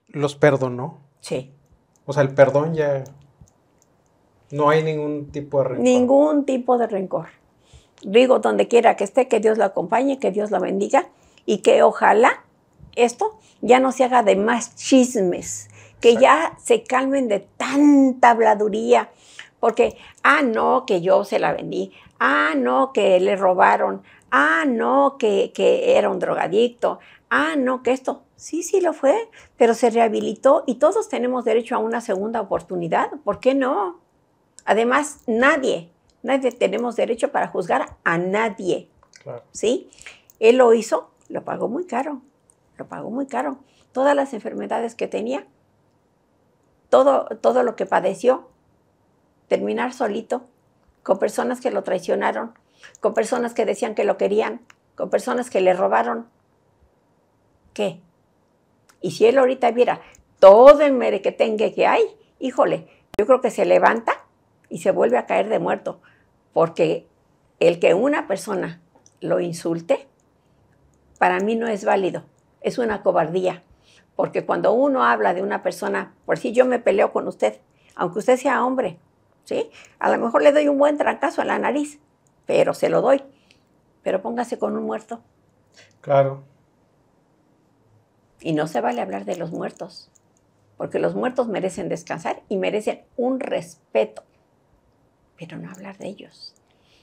los perdonó. Sí. O sea, el perdón ya no hay ningún tipo de rencor. Ningún tipo de rencor. Digo, donde quiera que esté, que Dios la acompañe, que Dios la bendiga y que ojalá esto ya no se haga de más chismes, que ya se calmen de tanta habladuría, porque, ah, no, que yo se la vendí, ah, no, que le robaron, ah, no, que, que era un drogadicto, ah, no, que esto, sí, sí lo fue, pero se rehabilitó y todos tenemos derecho a una segunda oportunidad, ¿por qué no? Además, nadie, nadie tenemos derecho para juzgar a nadie. ¿Sí? Él lo hizo, lo pagó muy caro, lo pagó muy caro. Todas las enfermedades que tenía, todo, todo lo que padeció, terminar solito, con personas que lo traicionaron, con personas que decían que lo querían, con personas que le robaron. ¿Qué? Y si él ahorita viera todo el tenga que hay, híjole, yo creo que se levanta y se vuelve a caer de muerto, porque el que una persona lo insulte, para mí no es válido, es una cobardía, porque cuando uno habla de una persona, por si yo me peleo con usted, aunque usted sea hombre, ¿sí? A lo mejor le doy un buen trancazo a la nariz, pero se lo doy, pero póngase con un muerto. Claro. Y no se vale hablar de los muertos, porque los muertos merecen descansar y merecen un respeto pero no hablar de ellos.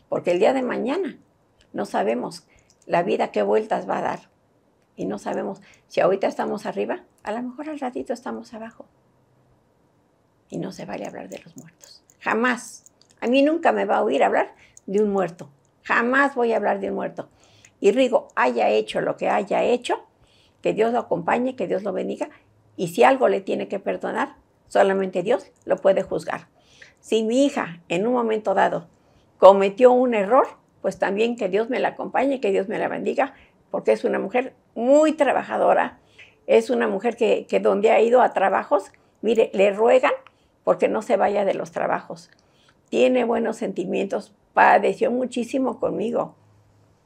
Porque el día de mañana no sabemos la vida qué vueltas va a dar. Y no sabemos si ahorita estamos arriba, a lo mejor al ratito estamos abajo. Y no se vale hablar de los muertos. Jamás. A mí nunca me va a oír hablar de un muerto. Jamás voy a hablar de un muerto. Y Rigo haya hecho lo que haya hecho, que Dios lo acompañe, que Dios lo bendiga. Y si algo le tiene que perdonar, solamente Dios lo puede juzgar. Si mi hija en un momento dado cometió un error, pues también que Dios me la acompañe, que Dios me la bendiga, porque es una mujer muy trabajadora, es una mujer que, donde ha ido a trabajos, mire, le ruegan porque no se vaya de los trabajos. Tiene buenos sentimientos, padeció muchísimo conmigo,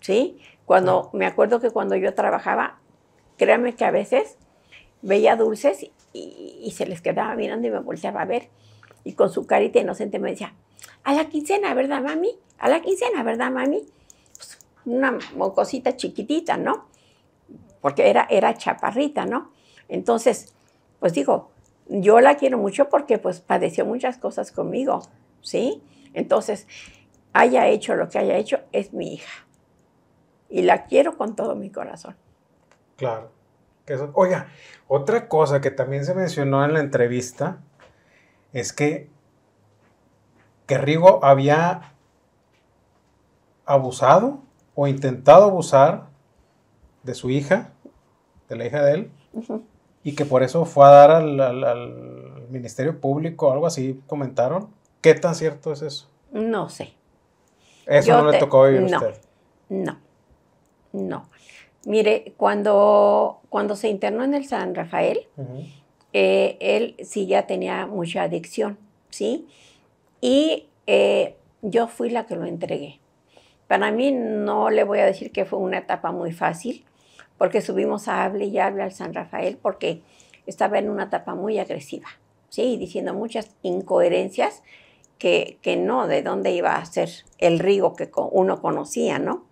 ¿sí? Cuando, me acuerdo que cuando yo trabajaba, créanme que a veces veía dulces y, y se les quedaba mirando y me volteaba a ver y con su carita inocente me decía, a la quincena, ¿verdad, mami? A la quincena, ¿verdad, mami? Pues, una mocosita chiquitita, ¿no? Porque era, era chaparrita, ¿no? Entonces, pues digo, yo la quiero mucho porque pues padeció muchas cosas conmigo, ¿sí? Entonces, haya hecho lo que haya hecho, es mi hija. Y la quiero con todo mi corazón. Claro. oiga, otra cosa que también se mencionó en la entrevista, es que, que Rigo había abusado o intentado abusar de su hija, de la hija de él, y que por eso fue a dar al, Ministerio Público, algo así comentaron. ¿Qué tan cierto es eso? No sé. Eso no le tocó vivir a usted. No, no. Mire, cuando, cuando se internó en el San Rafael, eh, él sí ya tenía mucha adicción, ¿sí? Y eh, yo fui la que lo entregué. Para mí no le voy a decir que fue una etapa muy fácil, porque subimos a Hable y Hable al San Rafael, porque estaba en una etapa muy agresiva, ¿sí? Diciendo muchas incoherencias que, que no, de dónde iba a ser el Rigo que uno conocía, ¿no?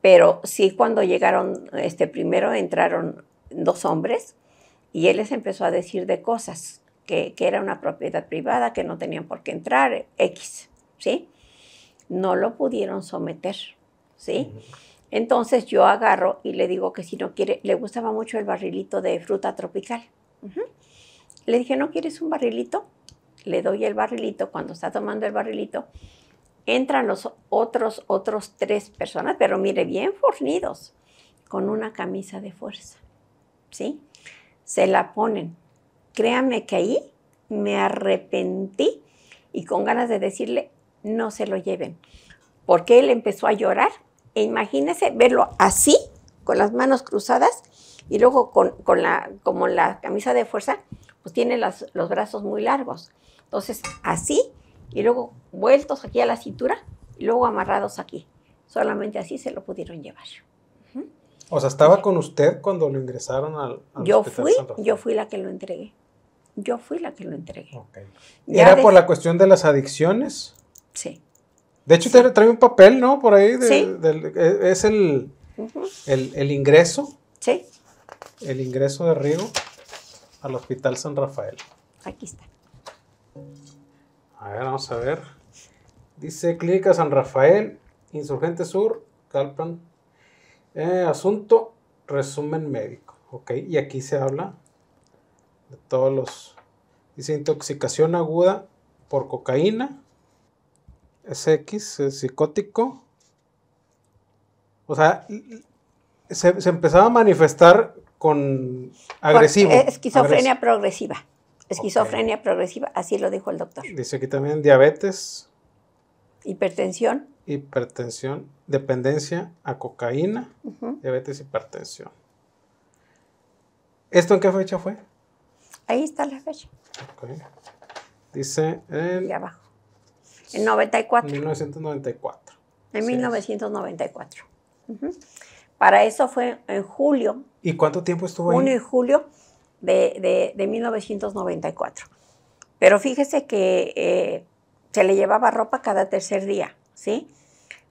Pero sí cuando llegaron, este, primero entraron dos hombres, y él les empezó a decir de cosas, que, era una propiedad privada, que no tenían por qué entrar, X, ¿sí? No lo pudieron someter, ¿sí? Entonces yo agarro y le digo que si no quiere, le gustaba mucho el barrilito de fruta tropical. Le dije, ¿no quieres un barrilito? Le doy el barrilito, cuando está tomando el barrilito, entran los otros, otros tres personas, pero mire, bien fornidos, con una camisa de fuerza, ¿sí? se la ponen. créame que ahí me arrepentí y con ganas de decirle, no se lo lleven. Porque él empezó a llorar e imagínense verlo así, con las manos cruzadas y luego con, la, como la camisa de fuerza, pues tiene los brazos muy largos. Entonces, así y luego vueltos aquí a la cintura y luego amarrados aquí. Solamente así se lo pudieron llevar. O sea, ¿estaba con usted cuando lo ingresaron al, yo hospital fui, Yo fui la que lo entregué. Yo fui la que lo entregué. ¿Era por la cuestión de las adicciones? Sí. De hecho, trae un papel, ¿no? Por ahí. sí. E, es el, el, ingreso. Sí. El ingreso de Rigo al Hospital San Rafael. Aquí está. A ver, vamos a ver. Dice Clínica San Rafael, Insurgente Sur, Calpan, eh, asunto, resumen médico. Ok, y aquí se habla de todos los. Dice intoxicación aguda por cocaína. SX, es psicótico. O sea, se, empezaba a manifestar con agresivo. Eh, esquizofrenia progresiva. Esquizofrenia progresiva, así lo dijo el doctor. Dice aquí también diabetes. Hipertensión hipertensión, dependencia a cocaína, diabetes, hipertensión. ¿Esto en qué fecha fue? Ahí está la fecha. Dice en... abajo. En 94. 1994. En 1994. Para eso fue en julio. ¿Y cuánto tiempo estuvo ahí? uno y julio de, 1994. Pero fíjese que eh, se le llevaba ropa cada tercer día. ¿sí?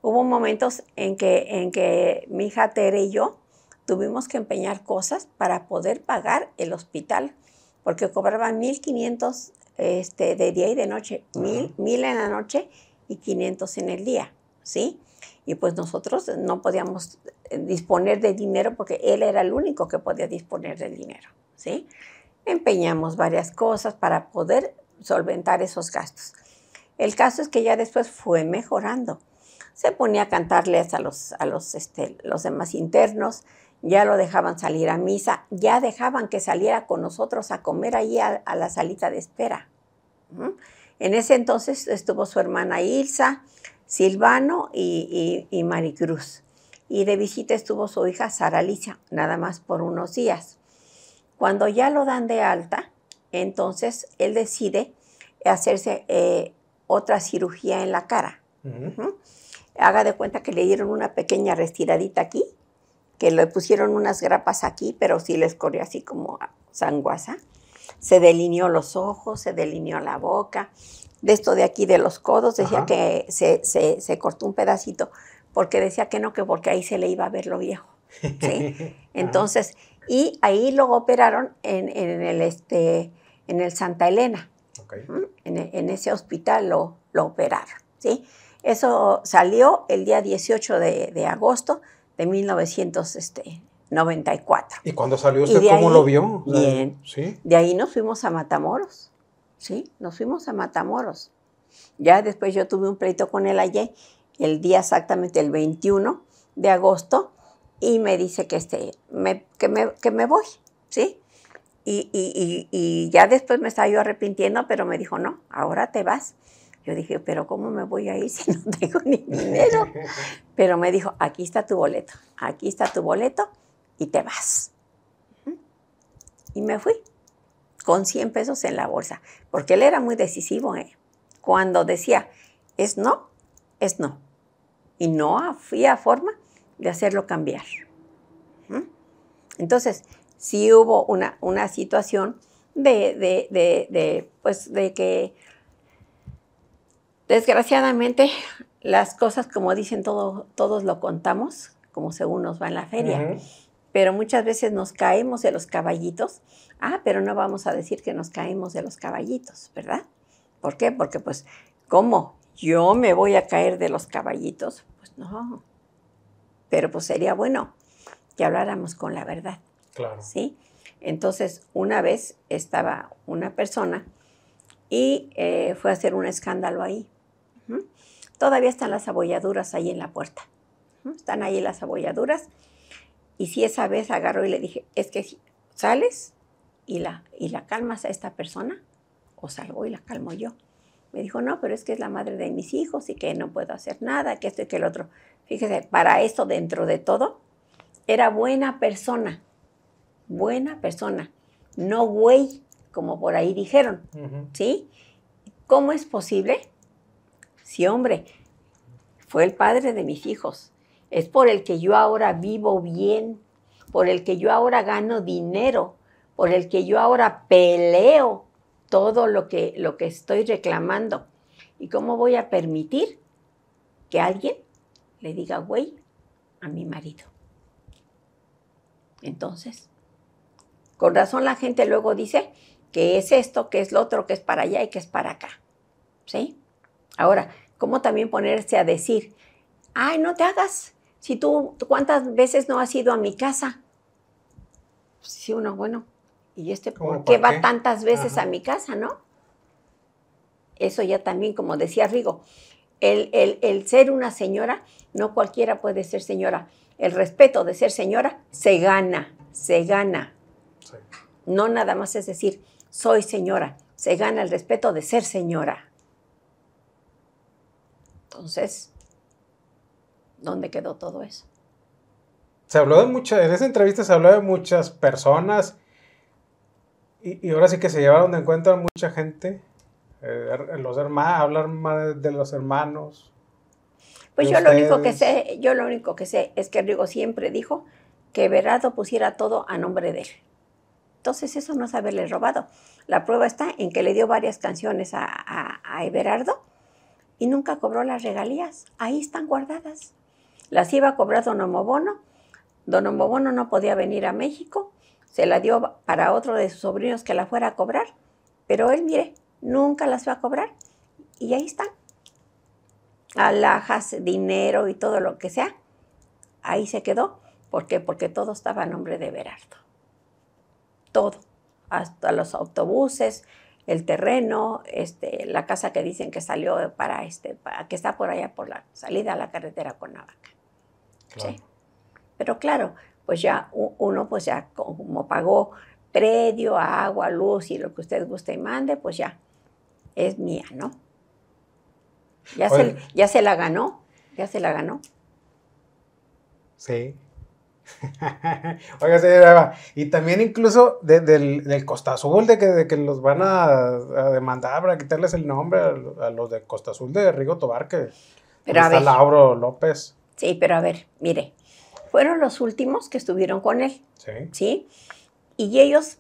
Hubo momentos en que, mi hija Tere y yo tuvimos que empeñar cosas para poder pagar el hospital, porque cobraban 1.500 este, de día y de noche, mil, en la noche y 500 en el día, ¿sí? Y pues nosotros no podíamos eh, disponer de dinero porque él era el único que podía disponer del dinero, ¿sí? Empeñamos varias cosas para poder solventar esos gastos. El caso es que ya después fue mejorando. Se ponía a cantarles a los, a los, este, los demás internos, ya lo dejaban salir a misa, ya dejaban que saliera con nosotros a comer allí a, la salita de espera. En ese entonces estuvo su hermana Ilsa, Silvano y, Maricruz. Y de visita estuvo su hija Sara Alicia, nada más por unos días. Cuando ya lo dan de alta, entonces él decide hacerse eh, otra cirugía en la cara. Haga de cuenta que le dieron una pequeña retiradita aquí, que le pusieron unas grapas aquí, pero sí les corrió así como Sanguasa, Se delineó los ojos, se delineó la boca, de esto de aquí de los codos, decía que se, cortó un pedacito, porque decía que no, que porque ahí se le iba a ver lo viejo. Entonces, y ahí lo operaron en, en, el, este, en el Santa Elena. En, ese hospital lo, lo operaron, ¿sí? Eso salió el día 18 de, agosto de 1994. Este, ¿Y cuando salió usted, cómo lo vio? Bien. De ahí nos fuimos a Matamoros, ¿sí? Nos fuimos a Matamoros. Ya después yo tuve un pleito con él ayer, el día exactamente el 21 de agosto, y me dice que, este, que, me, que me voy, ¿sí? Y, ya después me estaba yo arrepintiendo, pero me dijo, no, ahora te vas. Yo dije, pero ¿cómo me voy a ir si no tengo ni dinero? Pero me dijo, aquí está tu boleto, aquí está tu boleto y te vas. Y me fui con 100 pesos en la bolsa, porque él era muy decisivo. ¿eh? Cuando decía, es no, es no. Y no había ah, forma de hacerlo cambiar. ¿Mm? Entonces, sí hubo una, situación de, pues, de que desgraciadamente las cosas, como dicen, todos lo contamos, como según nos va en la feria. Pero muchas veces nos caemos de los caballitos. Ah, pero no vamos a decir que nos caemos de los caballitos, ¿verdad? ¿Por qué? Porque pues, ¿cómo? ¿Yo me voy a caer de los caballitos? Pues no. Pero pues sería bueno que habláramos con la verdad. ¿Sí? Entonces, una vez estaba una persona y eh, fue a hacer un escándalo ahí. Todavía están las abolladuras ahí en la puerta. Están ahí las abolladuras. Y si esa vez agarró y le dije, es que sales y la, y la calmas a esta persona, o salgo y la calmo yo. Me dijo, no, pero es que es la madre de mis hijos y que no puedo hacer nada, que esto y que el otro. Fíjese, para eso, dentro de todo, era buena persona buena persona, no güey, como por ahí dijeron, ¿sí? ¿Cómo es posible? Si, hombre, fue el padre de mis hijos, es por el que yo ahora vivo bien, por el que yo ahora gano dinero, por el que yo ahora peleo todo lo que, lo que estoy reclamando. ¿Y cómo voy a permitir que alguien le diga, güey, a mi marido? Entonces, con razón la gente luego dice que es esto, que es lo otro, que es para allá y que es para acá. ¿Sí? Ahora, ¿cómo también ponerse a decir, ay, no te hagas, si tú, ¿cuántas veces no has ido a mi casa? sí pues uno, bueno, ¿y este por qué va tantas veces a mi casa, no? Eso ya también, como decía Rigo, el ser una señora, no cualquiera puede ser señora. El respeto de ser señora se gana, se gana. No nada más es decir, soy señora. Se gana el respeto de ser señora. Entonces, ¿dónde quedó todo eso? Se habló de muchas, en esa entrevista se habló de muchas personas y, ahora sí que se llevaron de encuentro mucha gente. Eh, er, los hermanos, hablar más de los hermanos. Pues yo lo único que sé, yo lo único que sé es que Rigo siempre dijo que Verado pusiera todo a nombre de él. Entonces eso no es haberle robado. La prueba está en que le dio varias canciones a, Everardo y nunca cobró las regalías. Ahí están guardadas. Las iba a cobrar Don Omobono. Don Omobono no podía venir a México. Se la dio para otro de sus sobrinos que la fuera a cobrar. Pero él, mire, nunca las va a cobrar. Y ahí están. Alhajas, dinero y todo lo que sea. Ahí se quedó. ¿Por qué? Porque todo estaba a nombre de Everardo todo, hasta los autobuses, el terreno, este, la casa que dicen que salió para este, que está por allá por la salida a la carretera con Claro. ¿sí? Pero claro, pues ya uno pues ya como pagó predio, agua, luz y lo que usted guste y mande, pues ya es mía, ¿no? Ya, ya se la ganó, ya se la ganó. Sí. Oiga, y también incluso del, del, Costa Azul, de que, de que los van a, demandar para quitarles el nombre a, los de Costa Azul de Rigo Tobar, que está Lauro López. Sí, pero a ver, mire, fueron los últimos que estuvieron con él. Sí. ¿Sí? Y ellos,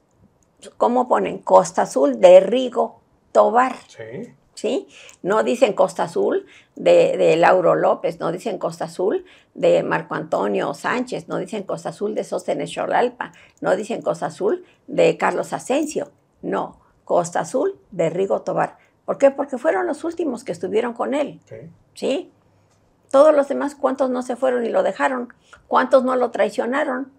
¿cómo ponen? Costa Azul de Rigo Tobar. Sí. ¿sí? No dicen Costa Azul de, Lauro López, no dicen Costa Azul de Marco Antonio Sánchez, no dicen Costa Azul de Sostenes Cholalpa, no dicen Costa Azul de Carlos Asensio, no, Costa Azul de Rigo Tobar. ¿Por qué? Porque fueron los últimos que estuvieron con él, ¿sí? Todos los demás, ¿cuántos no se fueron y lo dejaron? ¿Cuántos no lo traicionaron?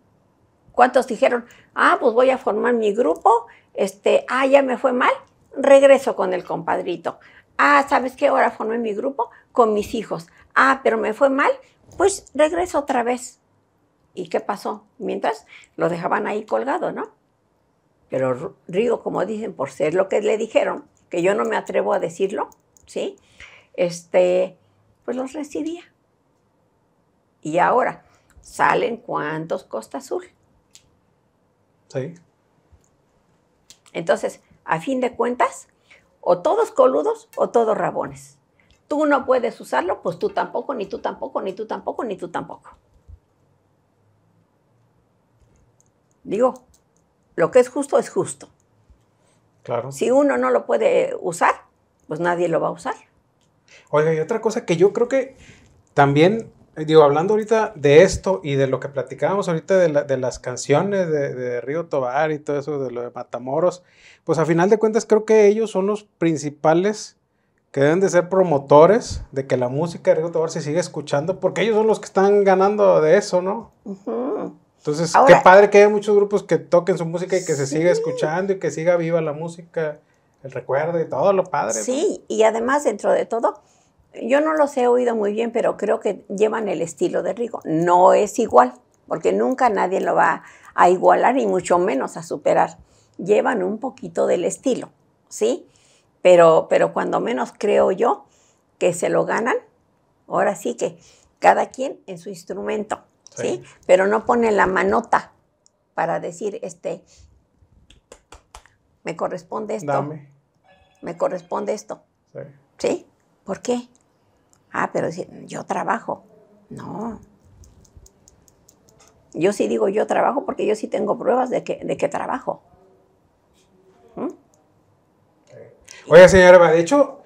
¿Cuántos dijeron, ah, pues voy a formar mi grupo, este, ah, ya me fue mal, regreso con el compadrito. Ah, ¿sabes qué? Ahora formé mi grupo con mis hijos. Ah, pero me fue mal, pues regreso otra vez. ¿Y qué pasó? Mientras lo dejaban ahí colgado, ¿no? Pero Rigo, como dicen, por ser lo que le dijeron, que yo no me atrevo a decirlo, ¿sí? Este, pues los recibía. Y ahora, ¿salen cuántos Costa Azul? Sí. Entonces, a fin de cuentas, o todos coludos o todos rabones. Tú no puedes usarlo, pues tú tampoco, ni tú tampoco, ni tú tampoco, ni tú tampoco. Digo, lo que es justo es justo. Claro. Si uno no lo puede usar, pues nadie lo va a usar. Oiga, y otra cosa que yo creo que también eh, digo, hablando ahorita de esto y de lo que platicábamos ahorita de, las canciones de, de, Río Tobar y todo eso, de lo de Matamoros, pues a final de cuentas creo que ellos son los principales que deben de ser promotores de que la música de Río Tobar se siga escuchando, porque ellos son los que están ganando de eso, ¿no? Entonces, qué padre que haya muchos grupos que toquen su música y que se siga escuchando y que siga viva la música, el recuerdo y todo lo padre. Sí, y además dentro de todo yo no los he oído muy bien, pero creo que llevan el estilo de Rigo. No es igual, porque nunca nadie lo va a igualar y mucho menos a superar. Llevan un poquito del estilo, ¿sí? Pero, pero cuando menos creo yo que se lo ganan, ahora sí que cada quien en su instrumento, ¿sí? Pero no pone la manota para decir, este, me corresponde esto. Me corresponde esto. Sí. ¿Sí? ¿Por qué? Ah, pero yo trabajo. No. Yo sí digo yo trabajo porque yo sí tengo pruebas de que, trabajo. ¿Mm? Oye, señora, de hecho,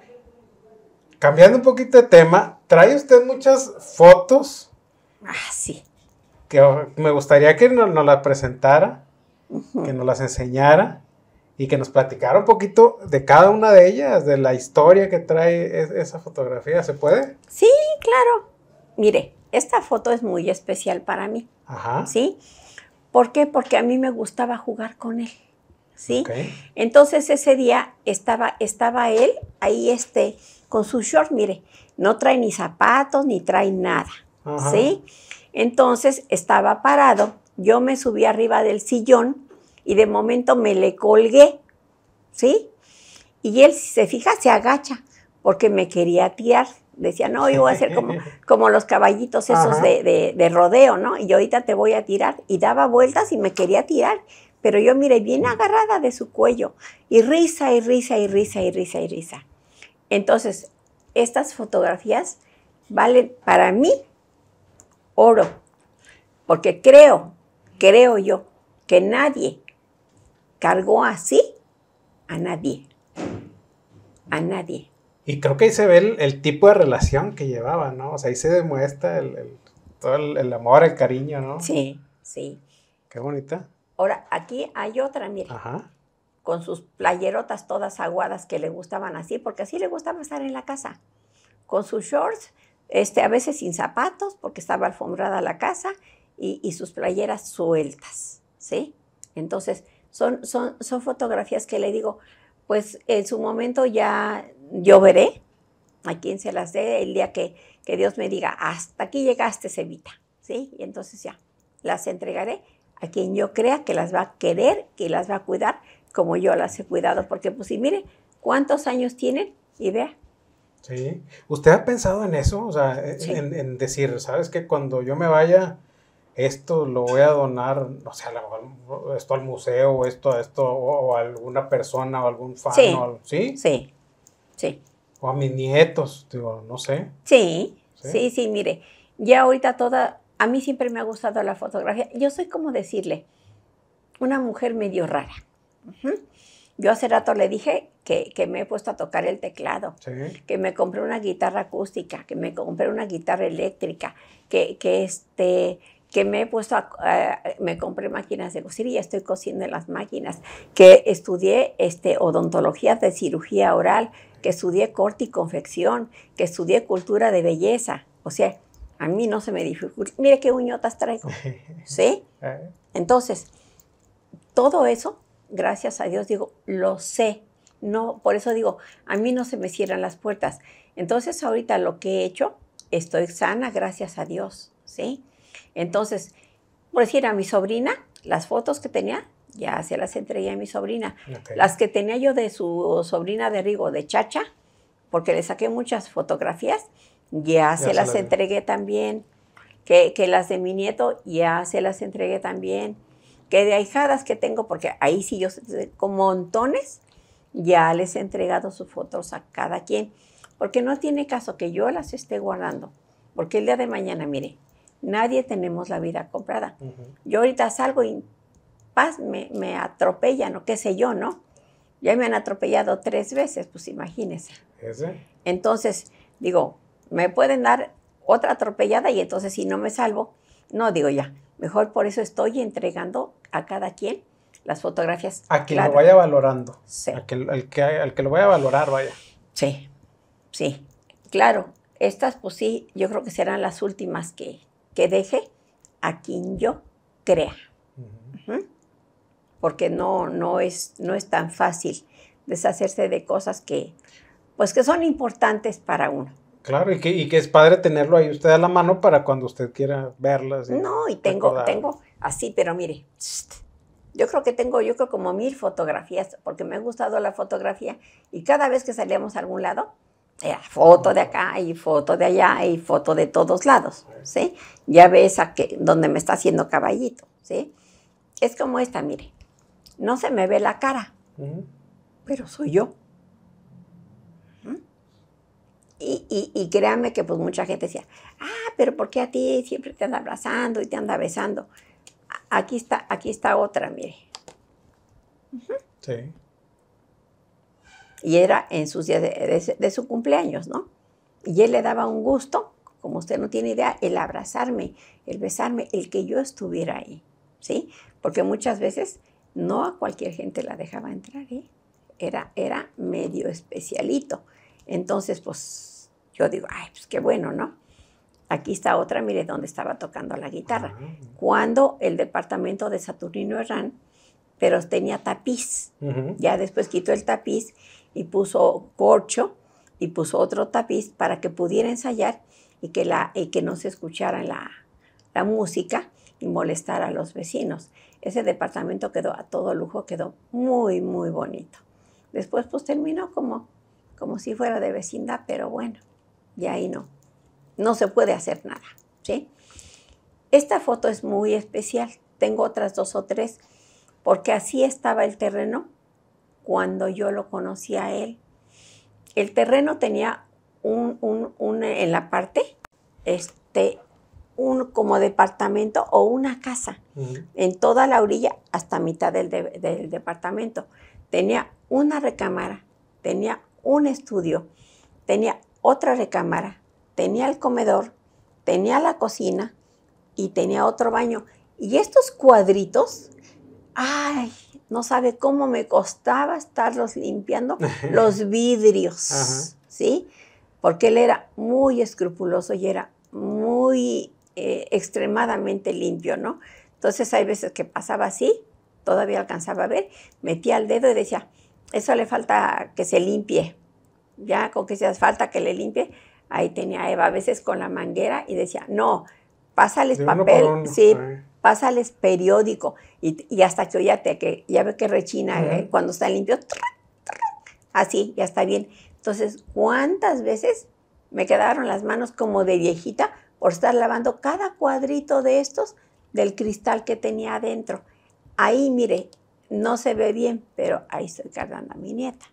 cambiando un poquito de tema, trae usted muchas fotos. Ah, sí. Que me gustaría que nos, las presentara, que nos las enseñara y que nos platicara un poquito de cada una de ellas, de la historia que trae esa fotografía. ¿Se puede? Sí, claro. Mire, esta foto es muy especial para mí. Ajá. ¿Sí? ¿Por qué? Porque a mí me gustaba jugar con él. ¿Sí? Entonces ese día estaba, estaba él ahí este, con su short, mire, no trae ni zapatos ni trae nada. ¿Sí? Entonces estaba parado, yo me subí arriba del sillón y de momento me le colgué, ¿sí? Y él, si se fija, se agacha porque me quería tirar. Decía, no, yo voy a hacer como, como los caballitos esos de, rodeo, ¿no? Y yo ahorita te voy a tirar. Y daba vueltas y me quería tirar. Pero yo, mire, bien agarrada de su cuello. Y risa, y risa, y risa, y risa, y risa. Entonces, estas fotografías valen para mí oro. Porque creo, creo yo, que nadie cargó así a nadie. A nadie. Y creo que ahí se ve el, tipo de relación que llevaba, ¿no? O sea, ahí se demuestra el, el todo el, amor, el cariño, ¿no? Sí, sí. Qué bonita. Ahora, aquí hay otra, mira. Ajá. Con sus playerotas todas aguadas que le gustaban así, porque así le gustaba estar en la casa. Con sus shorts, este, a veces sin zapatos, porque estaba alfombrada la casa, y, y sus playeras sueltas, ¿sí? Entonces, son, fotografías que le digo, pues en su momento ya yo veré a quien se las dé el día que, Dios me diga, hasta aquí llegaste, semita. ¿sí? Y entonces ya, las entregaré a quien yo crea que las va a querer, que las va a cuidar como yo las he cuidado, porque pues si mire cuántos años tienen y vea. Sí, ¿usted ha pensado en eso? O sea, en, en, decir, ¿sabes que cuando yo me vaya esto lo voy a donar, o sea, esto al museo, esto, a esto, o, a alguna persona, o algún fan, sí, ¿sí? Sí, O a mis nietos, digo, no sé. Sí, sí, sí, mire, ya ahorita toda, a mí siempre me ha gustado la fotografía. Yo soy como decirle, una mujer medio rara. Yo hace rato le dije que, me he puesto a tocar el teclado, que me compré una guitarra acústica, que me compré una guitarra eléctrica, que, que este que me he puesto eh, me compré máquinas de coser y ya estoy cosiendo las máquinas, que estudié este, odontología de cirugía oral, que estudié corte y confección, que estudié cultura de belleza. O sea, a mí no se me dificulta. Mire qué uñotas traigo. ¿Sí? Ah. Entonces, todo eso, gracias a Dios, digo, lo sé. No, por eso digo, a mí no se me cierran las puertas. Entonces, ahorita lo que he hecho, estoy sana, gracias a Dios. ¿Sí? Entonces, por decir a mi sobrina, las fotos que tenía, ya se las entregué a mi sobrina. Las que tenía yo de su sobrina de Rigo, de Chacha, porque le saqué muchas fotografías, ya, se, las entregué también. Que, que, las de mi nieto ya se las entregué también. Que de ahijadas que tengo, porque ahí sí yo con montones, ya les he entregado sus fotos a cada quien. Porque no tiene caso que yo las esté guardando. Porque el día de mañana, mire, Nadie tenemos la vida comprada. Yo ahorita salgo y paz, me, atropellan o qué sé yo, ¿no? Ya me han atropellado tres veces, pues imagínese. Entonces, digo, me pueden dar otra atropellada y entonces si no me salvo, no digo ya, mejor por eso estoy entregando a cada quien las fotografías. A quien lo vaya valorando. A que, al que lo vaya a valorar, vaya. Sí, sí. Claro, estas pues sí, yo creo que serán las últimas que, que deje a quien yo crea. Porque no, no, es, no es tan fácil deshacerse de cosas que, pues que son importantes para uno. Claro, y que, es padre tenerlo ahí usted a la mano para cuando usted quiera verlas. no, y tengo, tengo así, pero mire, yo creo que tengo, yo creo como mil fotografías, porque me ha gustado la fotografía, y cada vez que salíamos a algún lado, eh, foto de acá y foto de allá y foto de todos lados, ¿sí? Ya ves a que, donde me está haciendo caballito, ¿sí? Es como esta, mire. No se me ve la cara, pero soy yo. ¿Mm? Y, y, créanme que pues mucha gente decía, ah, pero ¿por qué a ti siempre te anda abrazando y te anda besando? Aquí está, aquí está otra, mire. Sí y era en sus días de, su cumpleaños, ¿no? Y él le daba un gusto, como usted no tiene idea, el abrazarme, el besarme, el que yo estuviera ahí, ¿sí? Porque muchas veces no a cualquier gente la dejaba entrar, ¿eh? Era, era medio especialito. Entonces, pues yo digo, ay, pues qué bueno, ¿no? Aquí está otra, mire dónde estaba tocando la guitarra. Ah. Cuando el departamento de Saturnino Herrán, pero tenía tapiz. Ya después quitó el tapiz y puso corcho y puso otro tapiz para que pudiera ensayar y que, la, y que no se escuchara la, música y molestar a los vecinos. Ese departamento quedó a todo lujo, quedó muy, muy bonito. Después pues terminó como, como si fuera de vecindad, pero bueno, y ahí no. No se puede hacer nada, ¿sí? Esta foto es muy especial. Tengo otras dos o tres porque así estaba el terreno cuando yo lo conocí a él. El terreno tenía un, un, un en la parte, este, un como departamento o una casa, en toda la orilla hasta mitad del, del departamento. Tenía una recámara, tenía un estudio, tenía otra recámara, tenía el comedor, tenía la cocina y tenía otro baño. Y estos cuadritos, ay, no sabe cómo me costaba estarlos limpiando los vidrios, ¿sí? Porque él era muy escrupuloso y era muy eh, extremadamente limpio, ¿no? Entonces hay veces que pasaba así, todavía alcanzaba a ver, metía el dedo y decía, eso le falta que se limpie, ya con que se falta que le limpie, ahí tenía Eva a veces con la manguera y decía, no, pásales papel, sí, pásales periódico. Y, hasta que oyate, que ya ve que rechina, ¿eh? cuando está limpio, así, ya está bien. Entonces, ¿cuántas veces me quedaron las manos como de viejita por estar lavando cada cuadrito de estos del cristal que tenía adentro? Ahí, mire, no se ve bien, pero ahí estoy cargando a mi nieta.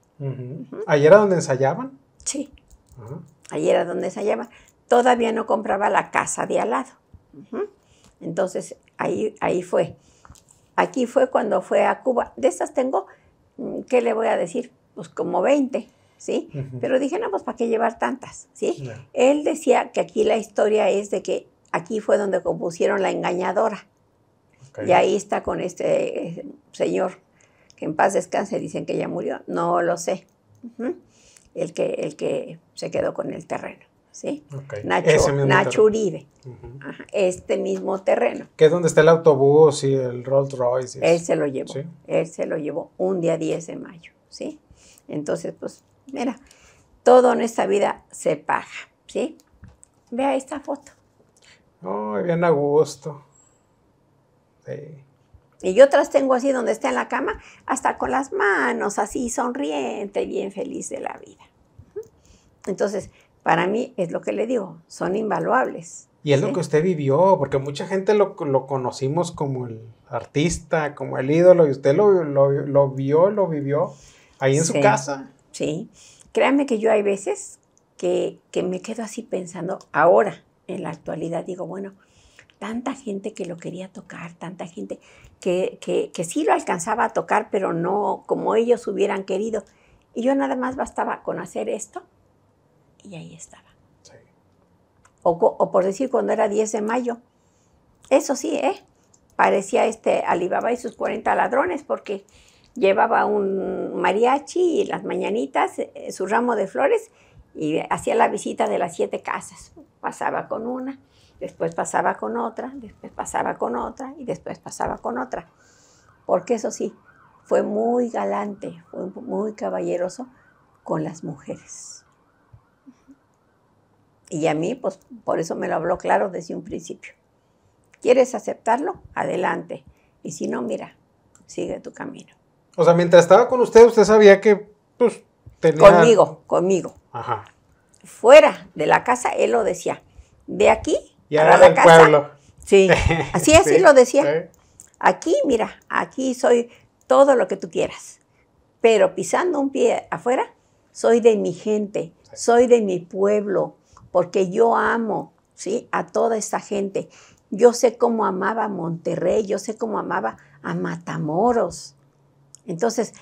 ¿Ahí era donde ensayaban? Sí. Ahí era donde ensayaban. Todavía no compraba la casa de al lado. Entonces, ahí, ahí fue. Aquí fue cuando fue a Cuba. De estas tengo, mm, ¿qué le voy a decir? Pues como 20, ¿sí? Pero dije, no, pues ¿para qué llevar tantas? ¿Sí? Él decía que aquí la historia es de que aquí fue donde compusieron La Engañadora. Y ahí está con este eh, señor, que en paz descanse, dicen que ya murió. No lo sé. el, que, el que se quedó con el terreno. ¿sí? Nacho, Nacho Uribe, este mismo terreno. Que es donde está el autobús y el Rolls Royce. Él se lo llevó, él se lo llevó un día 10 de mayo, ¿sí? Entonces, pues, mira, todo en esta vida se paga, ¿sí? Vea esta foto. Ay, bien a gusto. Y yo otras tengo así donde está en la cama, hasta con las manos así sonriente, bien feliz de la vida. Entonces, para mí es lo que le digo, son invaluables. Y es lo que usted vivió, porque mucha gente lo, conocimos como el artista, como el ídolo, y usted lo, lo, lo vio, lo vivió ahí en su casa. Sí, créanme que yo hay veces que, que me quedo así pensando ahora, en la actualidad, digo, bueno, tanta gente que lo quería tocar, tanta gente que, que, sí lo alcanzaba a tocar, pero no como ellos hubieran querido. Y yo nada más bastaba con hacer esto y ahí estaba. O, por decir, cuando era 10 de mayo. Eso sí, ¿eh? Parecía este Alibaba y sus 40 ladrones, porque llevaba un mariachi y las mañanitas, eh, su ramo de flores, y hacía la visita de las siete casas. Pasaba con una, después pasaba con otra, después pasaba con otra, y después pasaba con otra. Porque eso sí, fue muy galante, fue muy caballeroso con las mujeres. Y a mí, pues por eso me lo habló claro desde un principio. ¿Quieres aceptarlo? Adelante. Y si no, mira, sigue tu camino. O sea, mientras estaba con usted, usted sabía que, pues, tenía... Conmigo, conmigo. Ajá. Fuera de la casa, él lo decía. De aquí y ahora la Pueblo. Sí, así, así lo decía. Aquí, mira, aquí soy todo lo que tú quieras. Pero pisando un pie afuera, soy de mi gente, soy de mi pueblo, porque yo amo ¿sí? a toda esta gente. Yo sé cómo amaba a Monterrey, yo sé cómo amaba a Matamoros. Entonces,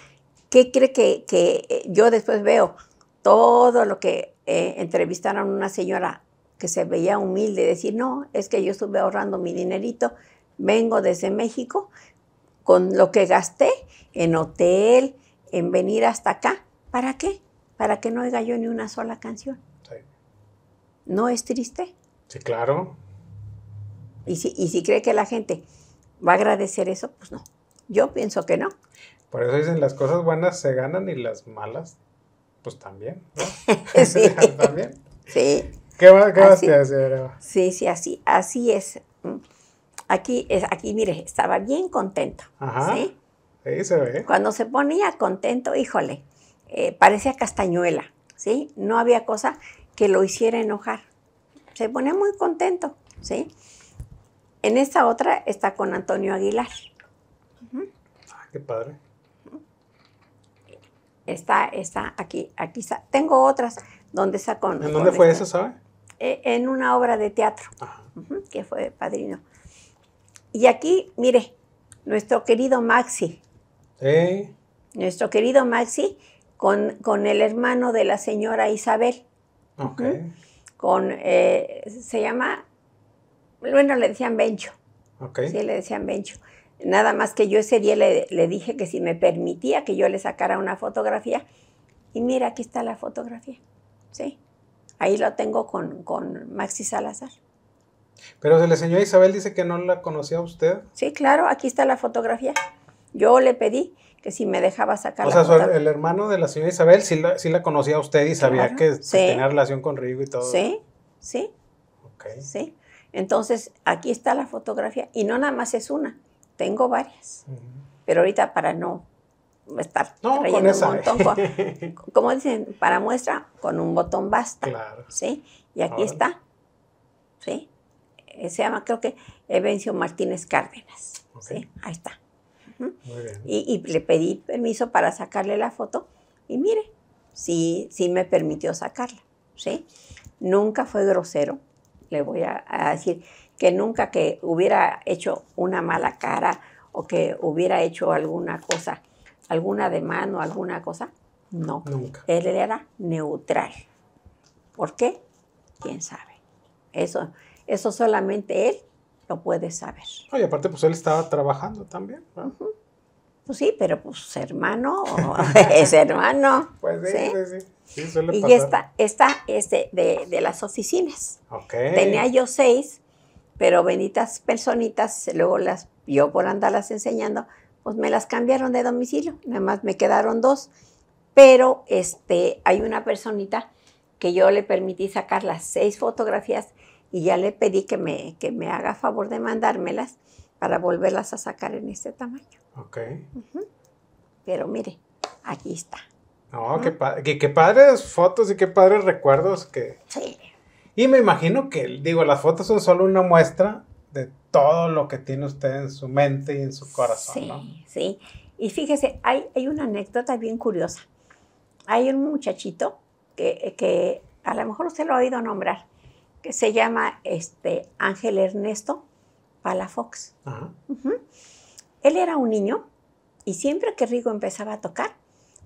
¿qué cree que, eh, yo después veo? Todo lo que eh, entrevistaron una señora que se veía humilde, decir, no, es que yo estuve ahorrando mi dinerito, vengo desde México, con lo que gasté en hotel, en venir hasta acá. ¿Para qué? Para que no oiga yo ni una sola canción. ¿No es triste? Sí, claro. Y si, si cree que la gente va a agradecer eso, pues no. Yo pienso que no. Por eso dicen las cosas buenas se ganan y las malas, pues también, ¿no? sí. también. Sí. ¿Qué, va, qué a Sí, sí, así, así es. Mm. Aquí, es, aquí, mire, estaba bien contento. Ajá. ¿sí? se ve. Cuando se ponía contento, híjole, eh, parecía castañuela, ¿sí? No había cosa que lo hiciera enojar. Se pone muy contento, ¿sí? En esta otra está con Antonio Aguilar. Ah, qué padre. Está, está aquí, aquí está. Tengo otras donde está con... ¿En dónde fue eso, sabe? E, en una obra de teatro, que fue padrino. Y aquí, mire, nuestro querido Maxi. sí Nuestro querido Maxi con, con el hermano de la señora Isabel. Ok. Con, eh, se llama, bueno, le decían Bencho. Ok. Sí, le decían Bencho. Nada más que yo ese día le, dije que si me permitía que yo le sacara una fotografía. Y mira, aquí está la fotografía. Sí. Ahí lo tengo con, Maxi Salazar. Pero se le señora Isabel dice que no la conocía usted. Sí, claro, aquí está la fotografía. Yo le pedí que si me dejaba sacar o sea, el hermano de la señora Isabel sí la, conocía usted y sabía que, tenía relación con Rigo y todo. Sí, sí. Sí. Entonces, aquí está la fotografía y no nada más es una, tengo varias. Pero ahorita para no estar trayendo un montón, como dicen, para muestra con un botón basta. Claro. ¿Sí? Y aquí está. ¿Sí? Eh, se llama, creo que Evencio Martínez Cárdenas. ¿Sí? Ahí está. Y, le pedí permiso para sacarle la foto y mire, sí, sí me permitió sacarla, ¿sí? Nunca fue grosero, le voy a, decir que nunca que hubiera hecho una mala cara o que hubiera hecho alguna cosa, alguna de mano, alguna cosa, no. Nunca. Él era neutral. ¿Por qué? ¿Quién sabe? Eso, eso solamente él lo puede saber. aparte, pues él estaba trabajando también. Pues sí, pero pues hermano, es hermano. Pues sí, sí, sí. y esta, esta es de, las oficinas. Okay. Tenía yo seis, pero benditas personitas, luego las, yo por andarlas enseñando, pues me las cambiaron de domicilio, nada más me quedaron dos, pero este, hay una personita que yo le permití sacar las seis fotografías y ya le pedí que me, que me haga favor de mandármelas para volverlas a sacar en este tamaño. Ok. Pero mire, aquí está. No, qué, padres fotos y qué padres recuerdos que... Sí. Y me imagino que, digo, las fotos son solo una muestra de todo lo que tiene usted en su mente y en su corazón. Sí, sí. Y fíjese, hay, hay una anécdota bien curiosa. Hay un muchachito que, que a lo mejor usted lo ha oído nombrar, se llama este, Ángel Ernesto Palafox. Él era un niño y siempre que Rigo empezaba a tocar,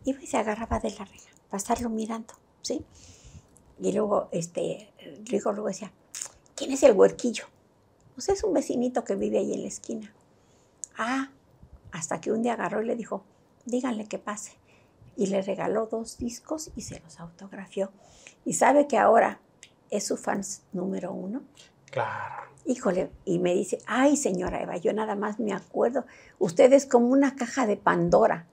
iba y se agarraba de la reja para estarlo mirando, ¿sí? Y luego este, Rigo luego decía, ¿quién es el huerquillo? Pues es un vecinito que vive ahí en la esquina. Ah, hasta que un día agarró y le dijo, díganle que pase. Y le regaló dos discos y se los autografió. Y sabe que ahora es su fans número uno. Claro. Híjole, y me dice, ay señora Eva, yo nada más me acuerdo, usted es como una caja de Pandora,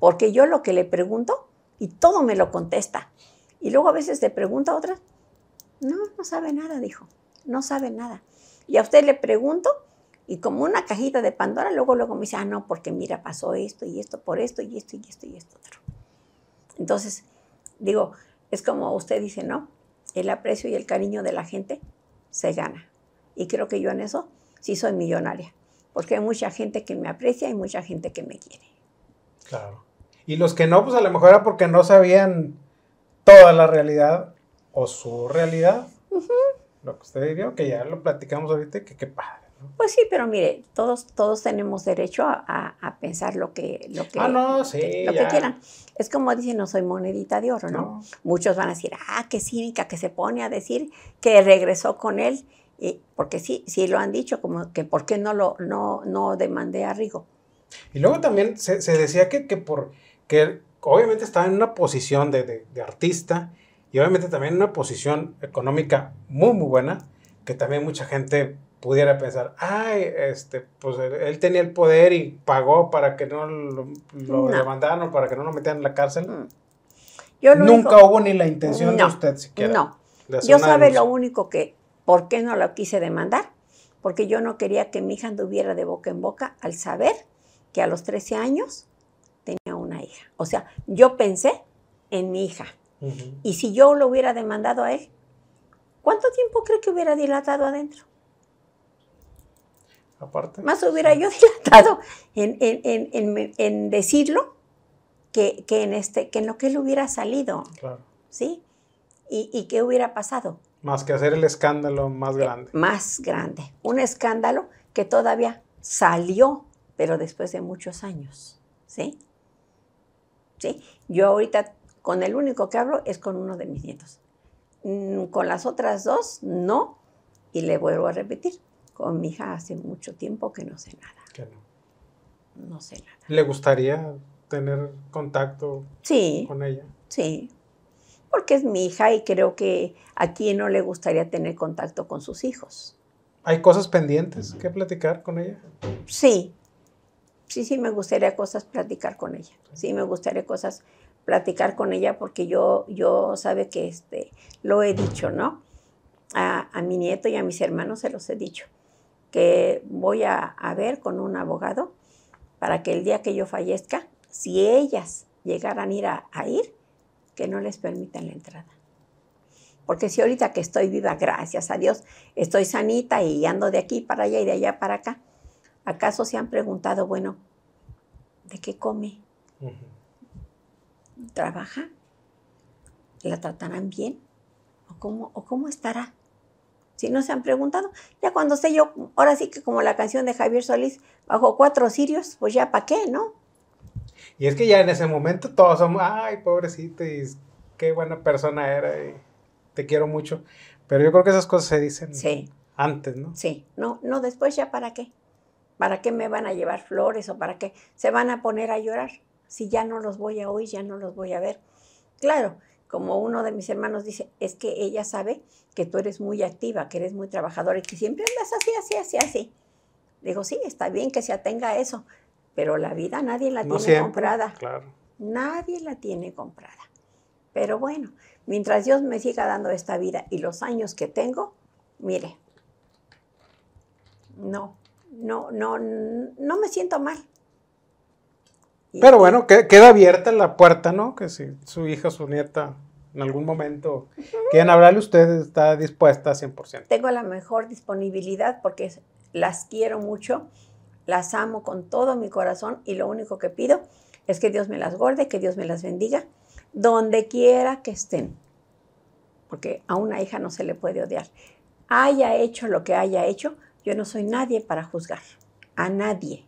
porque yo lo que le pregunto y todo me lo contesta. Y luego a veces le pregunto a otras, no, no sabe nada, dijo, no sabe nada. Y a usted le pregunto y como una cajita de Pandora, luego luego me dice, ah, no, porque mira, pasó esto y esto, por esto y esto y esto y esto otro. Entonces, digo, es como usted dice, ¿no? el aprecio y el cariño de la gente se gana. Y creo que yo en eso sí soy millonaria, porque hay mucha gente que me aprecia y mucha gente que me quiere. Claro. Y los que no, pues a lo mejor era porque no sabían toda la realidad o su realidad. Lo que usted diría, que ya lo platicamos ahorita, que qué padre. Pues sí, pero mire, todos, todos tenemos derecho a, pensar lo que, lo que, ah, lo que quieran. Es como dicen, no soy monedita de oro, ¿no? Muchos van a decir, ah, qué cínica que se pone a decir que regresó con él. Y, porque sí, sí lo han dicho, como que por qué no lo no, no demandé a Rigo. Y luego también se, decía que, que, por, que obviamente estaba en una posición de, de, de artista y obviamente también en una posición económica muy, muy buena, que también mucha gente pudiera pensar, ay, este, pues él, tenía el poder y pagó para que no lo, demandaran o para que no lo metieran en la cárcel. Mm. Nunca hubo ni la intención de usted siquiera. No. Yo sabe lo único que, ¿por qué no lo quise demandar? Porque yo no quería que mi hija anduviera de boca en boca al saber que a los 13 años tenía una hija. O sea, yo pensé en mi hija. Y si yo lo hubiera demandado a él, ¿cuánto tiempo cree que hubiera dilatado adentro? Más hubiera yo dilatado en, decirlo que, en este, que en lo que él hubiera salido. ¿Sí? Y, qué hubiera pasado. Más que hacer el escándalo más eh, grande. más grande. Un escándalo que todavía salió, pero después de muchos años. ¿Sí? ¿Sí? Yo ahorita con el único que hablo es con uno de mis nietos. Mm, con las otras dos, no. Y le vuelvo a repetir, con mi hija hace mucho tiempo que no sé nada. Que no. No sé nada. ¿Le gustaría tener contacto sí, con ella? Sí, porque es mi hija y creo que a quien no le gustaría tener contacto con sus hijos. ¿Hay cosas pendientes que platicar con ella? Sí, sí, sí, me gustaría cosas platicar con ella. Sí, me gustaría cosas platicar con ella porque yo, yo sabe que este, lo he dicho, ¿no? a mi nieto y a mis hermanos se los he dicho que voy a, ver con un abogado para que el día que yo fallezca, si ellas llegaran ir a, ir, que no les permitan la entrada. Porque si ahorita que estoy viva, gracias a Dios, estoy sanita y ando de aquí para allá y de allá para acá, ¿acaso se han preguntado, bueno, ¿de qué come? ¿Trabaja? ¿La tratarán bien? ¿O cómo, ¿O cómo estará? Si no se han preguntado, ya cuando sé yo, ahora sí que como la canción de Javier Solís, bajo cuatro sirios, pues ya para qué, ¿no? Y es que ya en ese momento todos somos, ay, pobrecito, qué buena persona era, y te quiero mucho. Pero yo creo que esas cosas se dicen antes, ¿no? Sí, no, no, después ya para qué. ¿Para qué me van a llevar flores o para qué se van a poner a llorar? Si ya no los voy a oír, ya no los voy a ver. Claro, como uno de mis hermanos dice, es que ella sabe que tú eres muy activa, que eres muy trabajadora y que siempre andas así, así, así, así. Digo, sí, está bien que se atenga a eso, pero la vida nadie la tiene comprada. Nadie la tiene comprada. Pero bueno, mientras Dios me siga dando esta vida y los años que tengo, mire, no, no, no, no me siento mal. Pero bueno, que, queda abierta la puerta, ¿no? Que si su hija, su nieta en algún momento quieren hablarle, usted está dispuesta 100%. Tengo la mejor disponibilidad porque las quiero mucho, las amo con todo mi corazón y lo único que pido es que Dios me las guarde, que Dios me las bendiga, donde quiera que estén. Porque a una hija no se le puede odiar. Haya hecho lo que haya hecho, yo no soy nadie para juzgar. A nadie.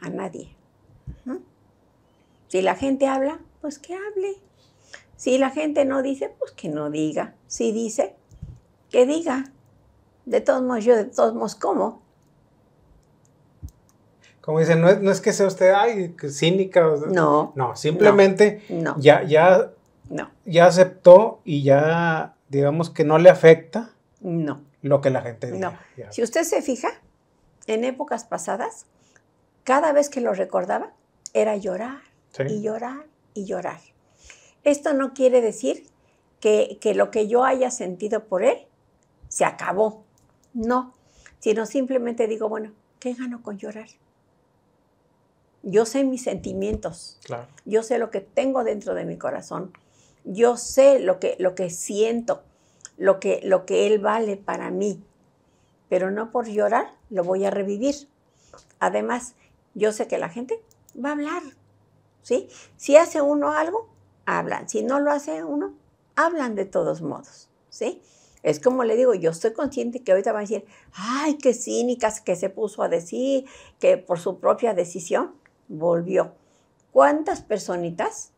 A nadie. Si la gente habla, pues que hable. Si la gente no dice, pues que no diga. Si dice, que diga. De todos modos, yo de todos modos ¿cómo? Como dicen, no es, que sea usted ay, cínica. No. No, simplemente ya, ya aceptó y ya, digamos que no le afecta no. lo que la gente diga. Si usted se fija, en épocas pasadas, cada vez que lo recordaba, era llorar y llorar y llorar. Esto no quiere decir que, lo que yo haya sentido por él se acabó, no, sino simplemente digo, bueno, ¿qué gano con llorar? Yo sé mis sentimientos, yo sé lo que tengo dentro de mi corazón, yo sé lo que, lo que siento, lo que, lo que él vale para mí, pero no por llorar lo voy a revivir. Además, yo sé que la gente va a hablar ¿sí? Si hace uno algo, hablan. Si no lo hace uno, hablan de todos modos, ¿sí? Es como le digo, yo estoy consciente que ahorita van a decir, ay, qué cínicas que se puso a decir, que por su propia decisión volvió. ¿Cuántas personitas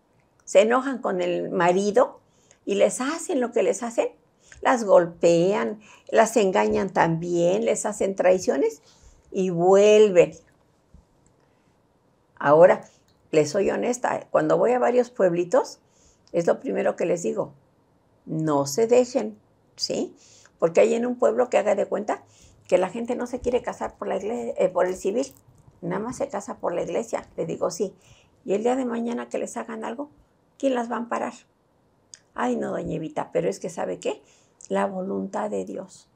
se enojan con el marido y les hacen lo que les hacen? Las golpean, las engañan también, les hacen traiciones y vuelven. Ahora, les soy honesta, cuando voy a varios pueblitos, es lo primero que les digo, no se dejen, ¿sí? Porque hay en un pueblo que haga de cuenta que la gente no se quiere casar por, la iglesia, eh, por el civil, nada más se casa por la iglesia, le digo sí. Y el día de mañana que les hagan algo, ¿quién las va a parar? Ay, no, doña Evita, pero es que sabe qué, la voluntad de Dios.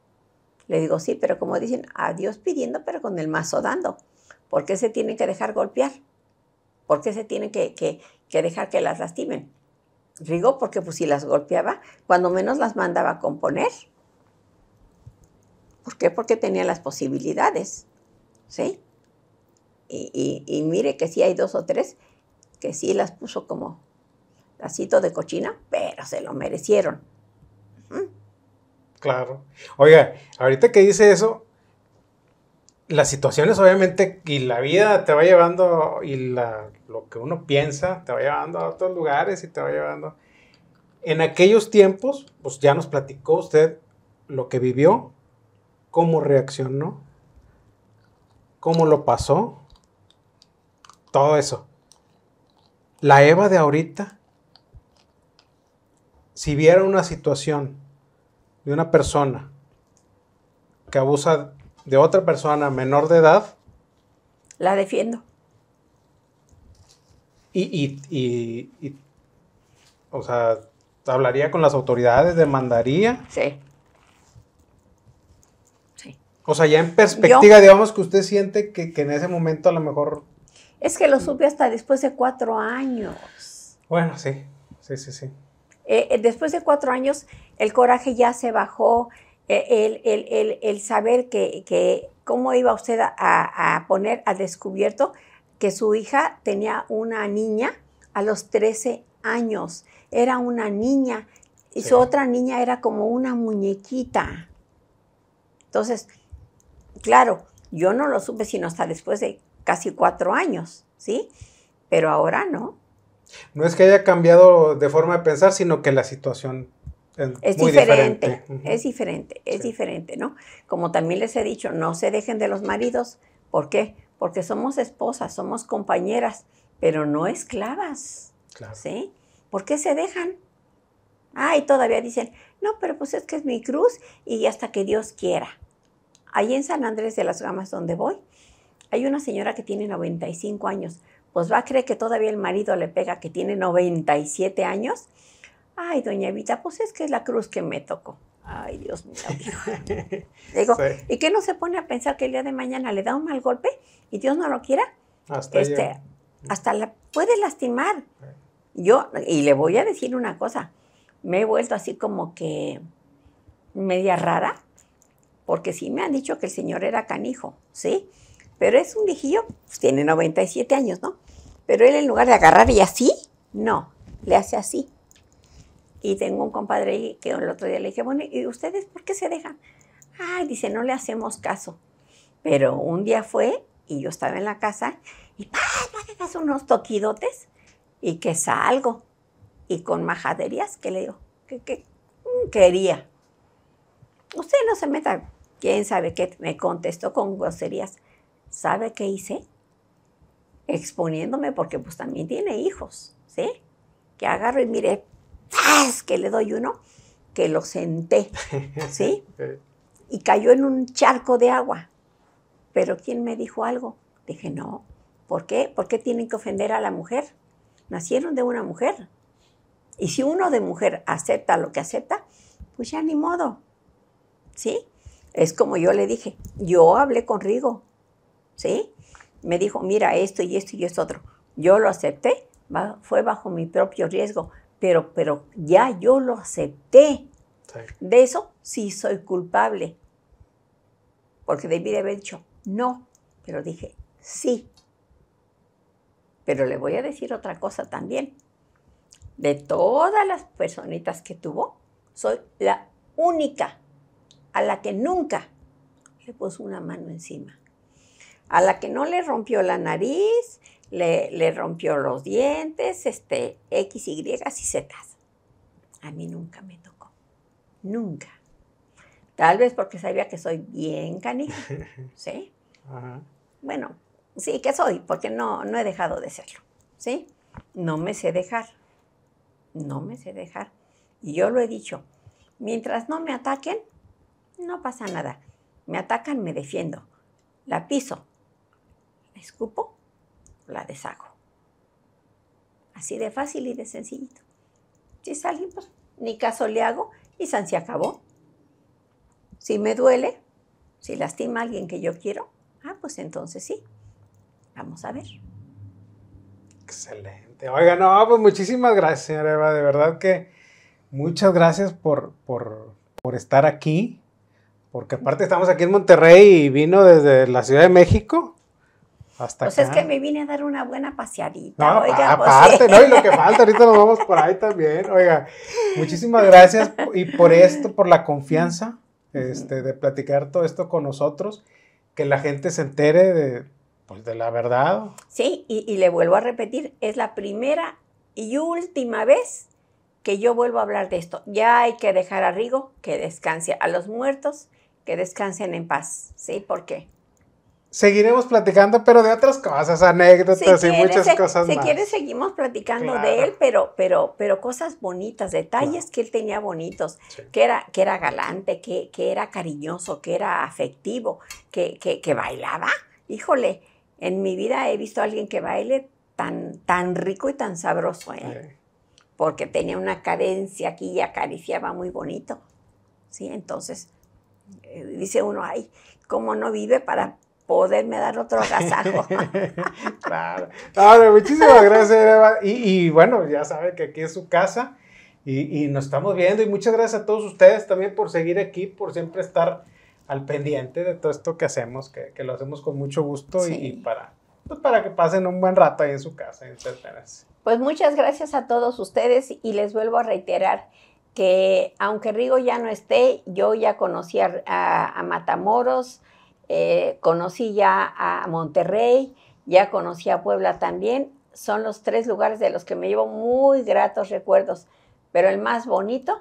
Le digo sí, pero como dicen, a Dios pidiendo, pero con el mazo dando, porque se tiene que dejar golpear. ¿Por qué se tienen que, dejar que las lastimen? Rigo, porque pues si las golpeaba, cuando menos las mandaba a componer. ¿Por qué? Porque tenía las posibilidades, ¿sí? Y, mire que sí hay dos o tres que sí las puso como lacito de cochina, pero se lo merecieron. Claro. Oiga, ahorita que dice eso, las situaciones obviamente y la vida te va llevando y lo que uno piensa te va llevando a otros lugares y te va llevando. En aquellos tiempos, pues ya nos platicó usted lo que vivió, cómo reaccionó, cómo lo pasó, todo eso. La Eva de ahorita, si viera una situación de una persona que abusa de otra persona menor de edad. La defiendo. Y, y, y, o sea, hablaría con las autoridades, demandaría. Sí. sí. O sea, ya en perspectiva, digamos que usted siente que, en ese momento a lo mejor... Es que lo supe hasta después de cuatro años. Bueno, sí, sí, sí, sí. Eh, eh, después de cuatro años, el coraje ya se bajó, el, el, saber que, cómo iba usted a, poner a descubierto que su hija tenía una niña a los 13 años. Era una niña y su otra niña era como una muñequita. Entonces, claro, yo no lo supe sino hasta después de casi cuatro años, ¿sí? Pero ahora no. No es que haya cambiado de forma de pensar, sino que la situación es diferente, es diferente, es diferente, ¿no? Como también les he dicho, no se dejen de los maridos. ¿Por qué? Porque somos esposas, somos compañeras, pero no esclavas. ¿Sí? ¿Por qué se dejan? Ah, y todavía dicen, no, pero pues es que es mi cruz y hasta que Dios quiera. Ahí en San Andrés de las Gamas, donde voy, hay una señora que tiene 95 años. Pues va a creer que todavía el marido le pega que tiene 97 años Ay, doña Evita, pues es que es la cruz que me tocó. Ay, Dios mío. Digo, ¿y qué no se pone a pensar que el día de mañana le da un mal golpe y Dios no lo quiera? Hasta, este, hasta la puede lastimar. Yo, y le voy a decir una cosa, me he vuelto así como que media rara, porque sí me han dicho que el señor era canijo, ¿sí? Pero es un viejillo, pues tiene 97 años, ¿no? Pero él en lugar de agarrar y así, no, le hace así. Y tengo un compadre ahí que el otro día le dije, bueno, ¿y ustedes por qué se dejan? Ay, dice, no le hacemos caso. Pero un día fue y yo estaba en la casa y ¡pá! hace unos toquidotes y que salgo. Y con majaderías que le digo, que, que mm, quería. Usted no se meta, quién sabe qué, me contestó con groserías. ¿Sabe qué hice? Exponiéndome porque pues también tiene hijos, ¿sí? Que agarro y mire, que le doy uno, que lo senté, ¿sí? Y cayó en un charco de agua. Pero ¿quién me dijo algo? Dije, no, ¿por qué? ¿Por qué tienen que ofender a la mujer? Nacieron de una mujer. Y si uno de mujer acepta lo que acepta, pues ya ni modo, ¿sí? Es como yo le dije, yo hablé con Rigo, ¿sí? Me dijo, mira, esto y esto y esto otro. Yo lo acepté, fue bajo mi propio riesgo, pero, ya yo lo acepté. De eso sí soy culpable, porque debí de dicho no, pero dije sí. Pero le voy a decir otra cosa también. De todas las personitas que tuvo, soy la única a la que nunca le puso una mano encima, a la que no le rompió la nariz, le, rompió los dientes, este, X, Y y Z. A mí nunca me tocó, nunca. Tal vez porque sabía que soy bien canija, ¿sí? Bueno, sí que soy, porque no, no he dejado de serlo, ¿sí? No me sé dejar, no me sé dejar. Y yo lo he dicho, mientras no me ataquen, no pasa nada. Me atacan, me defiendo. La piso, la escupo la deshago. Así de fácil y de sencillito. Si sale, pues ni caso le hago y San se acabó. Si me duele, si lastima a alguien que yo quiero, ah, pues entonces sí. Vamos a ver. Excelente. Oiga, no, pues muchísimas gracias, señora Eva. De verdad que muchas gracias por, por, por estar aquí. Porque aparte estamos aquí en Monterrey y vino desde la Ciudad de México. Hasta pues es que me vine a dar una buena paseadita. No, aparte, ¿no? Y lo que falta, ahorita nos vamos por ahí también. Oiga, muchísimas gracias y por esto, por la confianza este, de platicar todo esto con nosotros, que la gente se entere de, pues, de la verdad. Sí, y, le vuelvo a repetir, es la primera y última vez que yo vuelvo a hablar de esto. Ya hay que dejar a Rigo que descanse, a los muertos que descansen en paz, ¿sí? ¿Por qué? Seguiremos platicando, pero de otras cosas, anécdotas y muchas cosas más. Si quieres, seguimos platicando de él, pero, pero, pero cosas bonitas, detalles que él tenía bonitos, que, era, que era galante, que, que era cariñoso, que era afectivo, que, que, que, bailaba. Híjole, en mi vida he visto a alguien que baile tan, tan rico y tan sabroso, ¿eh? porque tenía una cadencia aquí y acariciaba muy bonito. Sí, entonces, eh, dice uno, ay, cómo no vive para poderme dar otro agasajo. claro. Ahora, muchísimas gracias, Eva. Y, bueno, ya saben que aquí es su casa y, nos estamos viendo. Y muchas gracias a todos ustedes también por seguir aquí, por siempre estar al pendiente de todo esto que hacemos, que, lo hacemos con mucho gusto y, para, pues, para que pasen un buen rato ahí en su casa, en Pues muchas gracias a todos ustedes y les vuelvo a reiterar que aunque Rigo ya no esté, yo ya conocí a, a Matamoros, eh, conocí ya a Monterrey, ya conocí a Puebla también. Son los tres lugares de los que me llevo muy gratos recuerdos, pero el más bonito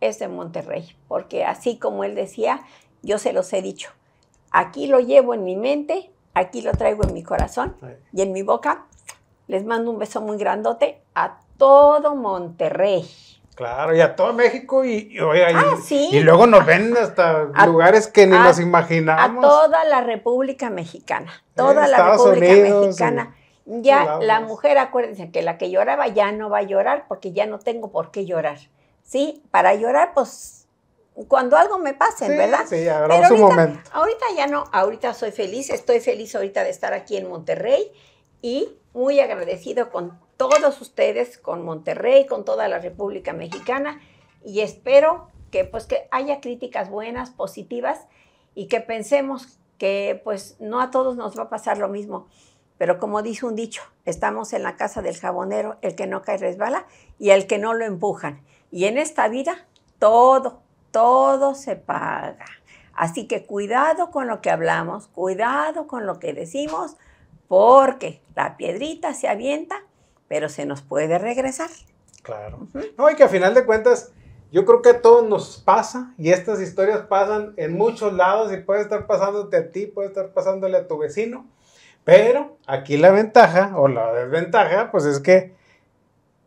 es de Monterrey, porque así como él decía, yo se los he dicho, aquí lo llevo en mi mente, aquí lo traigo en mi corazón y en mi boca. Les mando un beso muy grandote a todo Monterrey. Claro, y a todo México y, y, ah, y, luego nos ven hasta lugares que ni nos imaginamos. A toda la República Mexicana, toda la República Mexicana. Ya la mujer, acuérdense que la que lloraba ya no va a llorar porque ya no tengo por qué llorar. ¿Sí? Para llorar, pues cuando algo me pase, ¿verdad? Sí, Pero ahorita, momento. ahorita ya no, ahorita soy feliz, estoy feliz ahorita de estar aquí en Monterrey y muy agradecido con todos ustedes, con Monterrey, con toda la República Mexicana y espero que pues que haya críticas buenas, positivas y que pensemos que pues no a todos nos va a pasar lo mismo. Pero como dice un dicho, estamos en la casa del jabonero, el que no cae resbala y el que no lo empujan. Y en esta vida todo, todo se paga. Así que cuidado con lo que hablamos, cuidado con lo que decimos, porque la piedrita se avienta pero se nos puede regresar. Claro. No, y que a final de cuentas, yo creo que a todos nos pasa y estas historias pasan en muchos lados y puede estar pasándote a ti, puede estar pasándole a tu vecino, pero aquí la ventaja o la desventaja, pues es que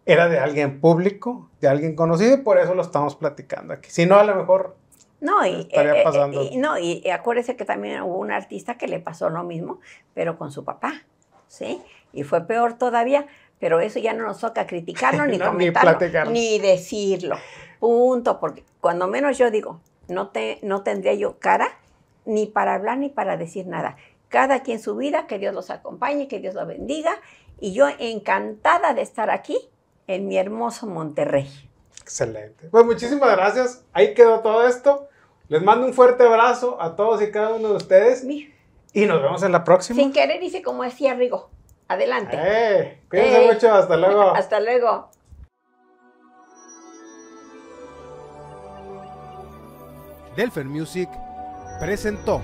era de alguien público, de alguien conocido y por eso lo estamos platicando aquí. Si no, a lo mejor no, eh, estaría eh, eh, pasando. no, y acuérdese que también hubo un artista que le pasó lo mismo, pero con su papá, ¿sí? Y fue peor todavía pero eso ya no nos toca criticarlo ni comentarlo, ni, decirlo. Punto, porque cuando menos yo digo, no, te, no tendría yo cara ni para hablar ni para decir nada. Cada quien su vida, que Dios los acompañe, que Dios los bendiga. Y yo encantada de estar aquí en mi hermoso Monterrey. Excelente. Pues muchísimas gracias. Ahí quedó todo esto. Les mando un fuerte abrazo a todos y cada uno de ustedes. Y nos vemos en la próxima. Sin querer dice como decía Rigo. Adelante. Eh, cuídense mucho, hasta luego. hasta luego. Delfer Music presentó.